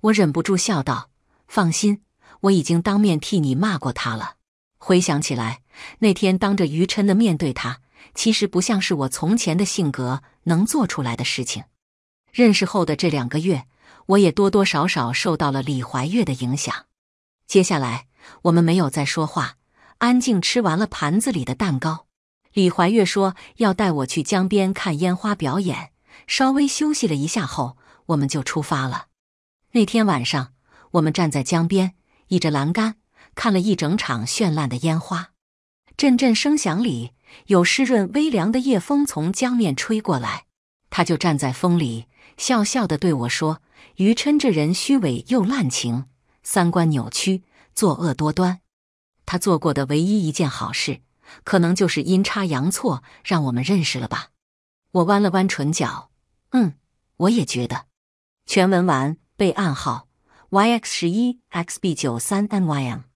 我忍不住笑道：“放心，我已经当面替你骂过他了。”回想起来。那天当着于琛的面对他，其实不像是我从前的性格能做出来的事情。认识后的这两个月，我也多多少少受到了李怀月的影响。接下来，我们没有再说话，安静吃完了盘子里的蛋糕。李怀月说要带我去江边看烟花表演。稍微休息了一下后，我们就出发了。那天晚上，我们站在江边，倚着栏杆，看了一整场绚烂的烟花。阵阵声响里，有湿润微凉的夜风从江面吹过来。他就站在风里，笑笑的对我说：“于琛这人虚伪又滥情，三观扭曲，作恶多端。他做过的唯一一件好事，可能就是阴差阳错让我们认识了吧。”我弯了弯唇角，嗯，我也觉得。全文完。备案号：YX 十一 XB 九三 NYM。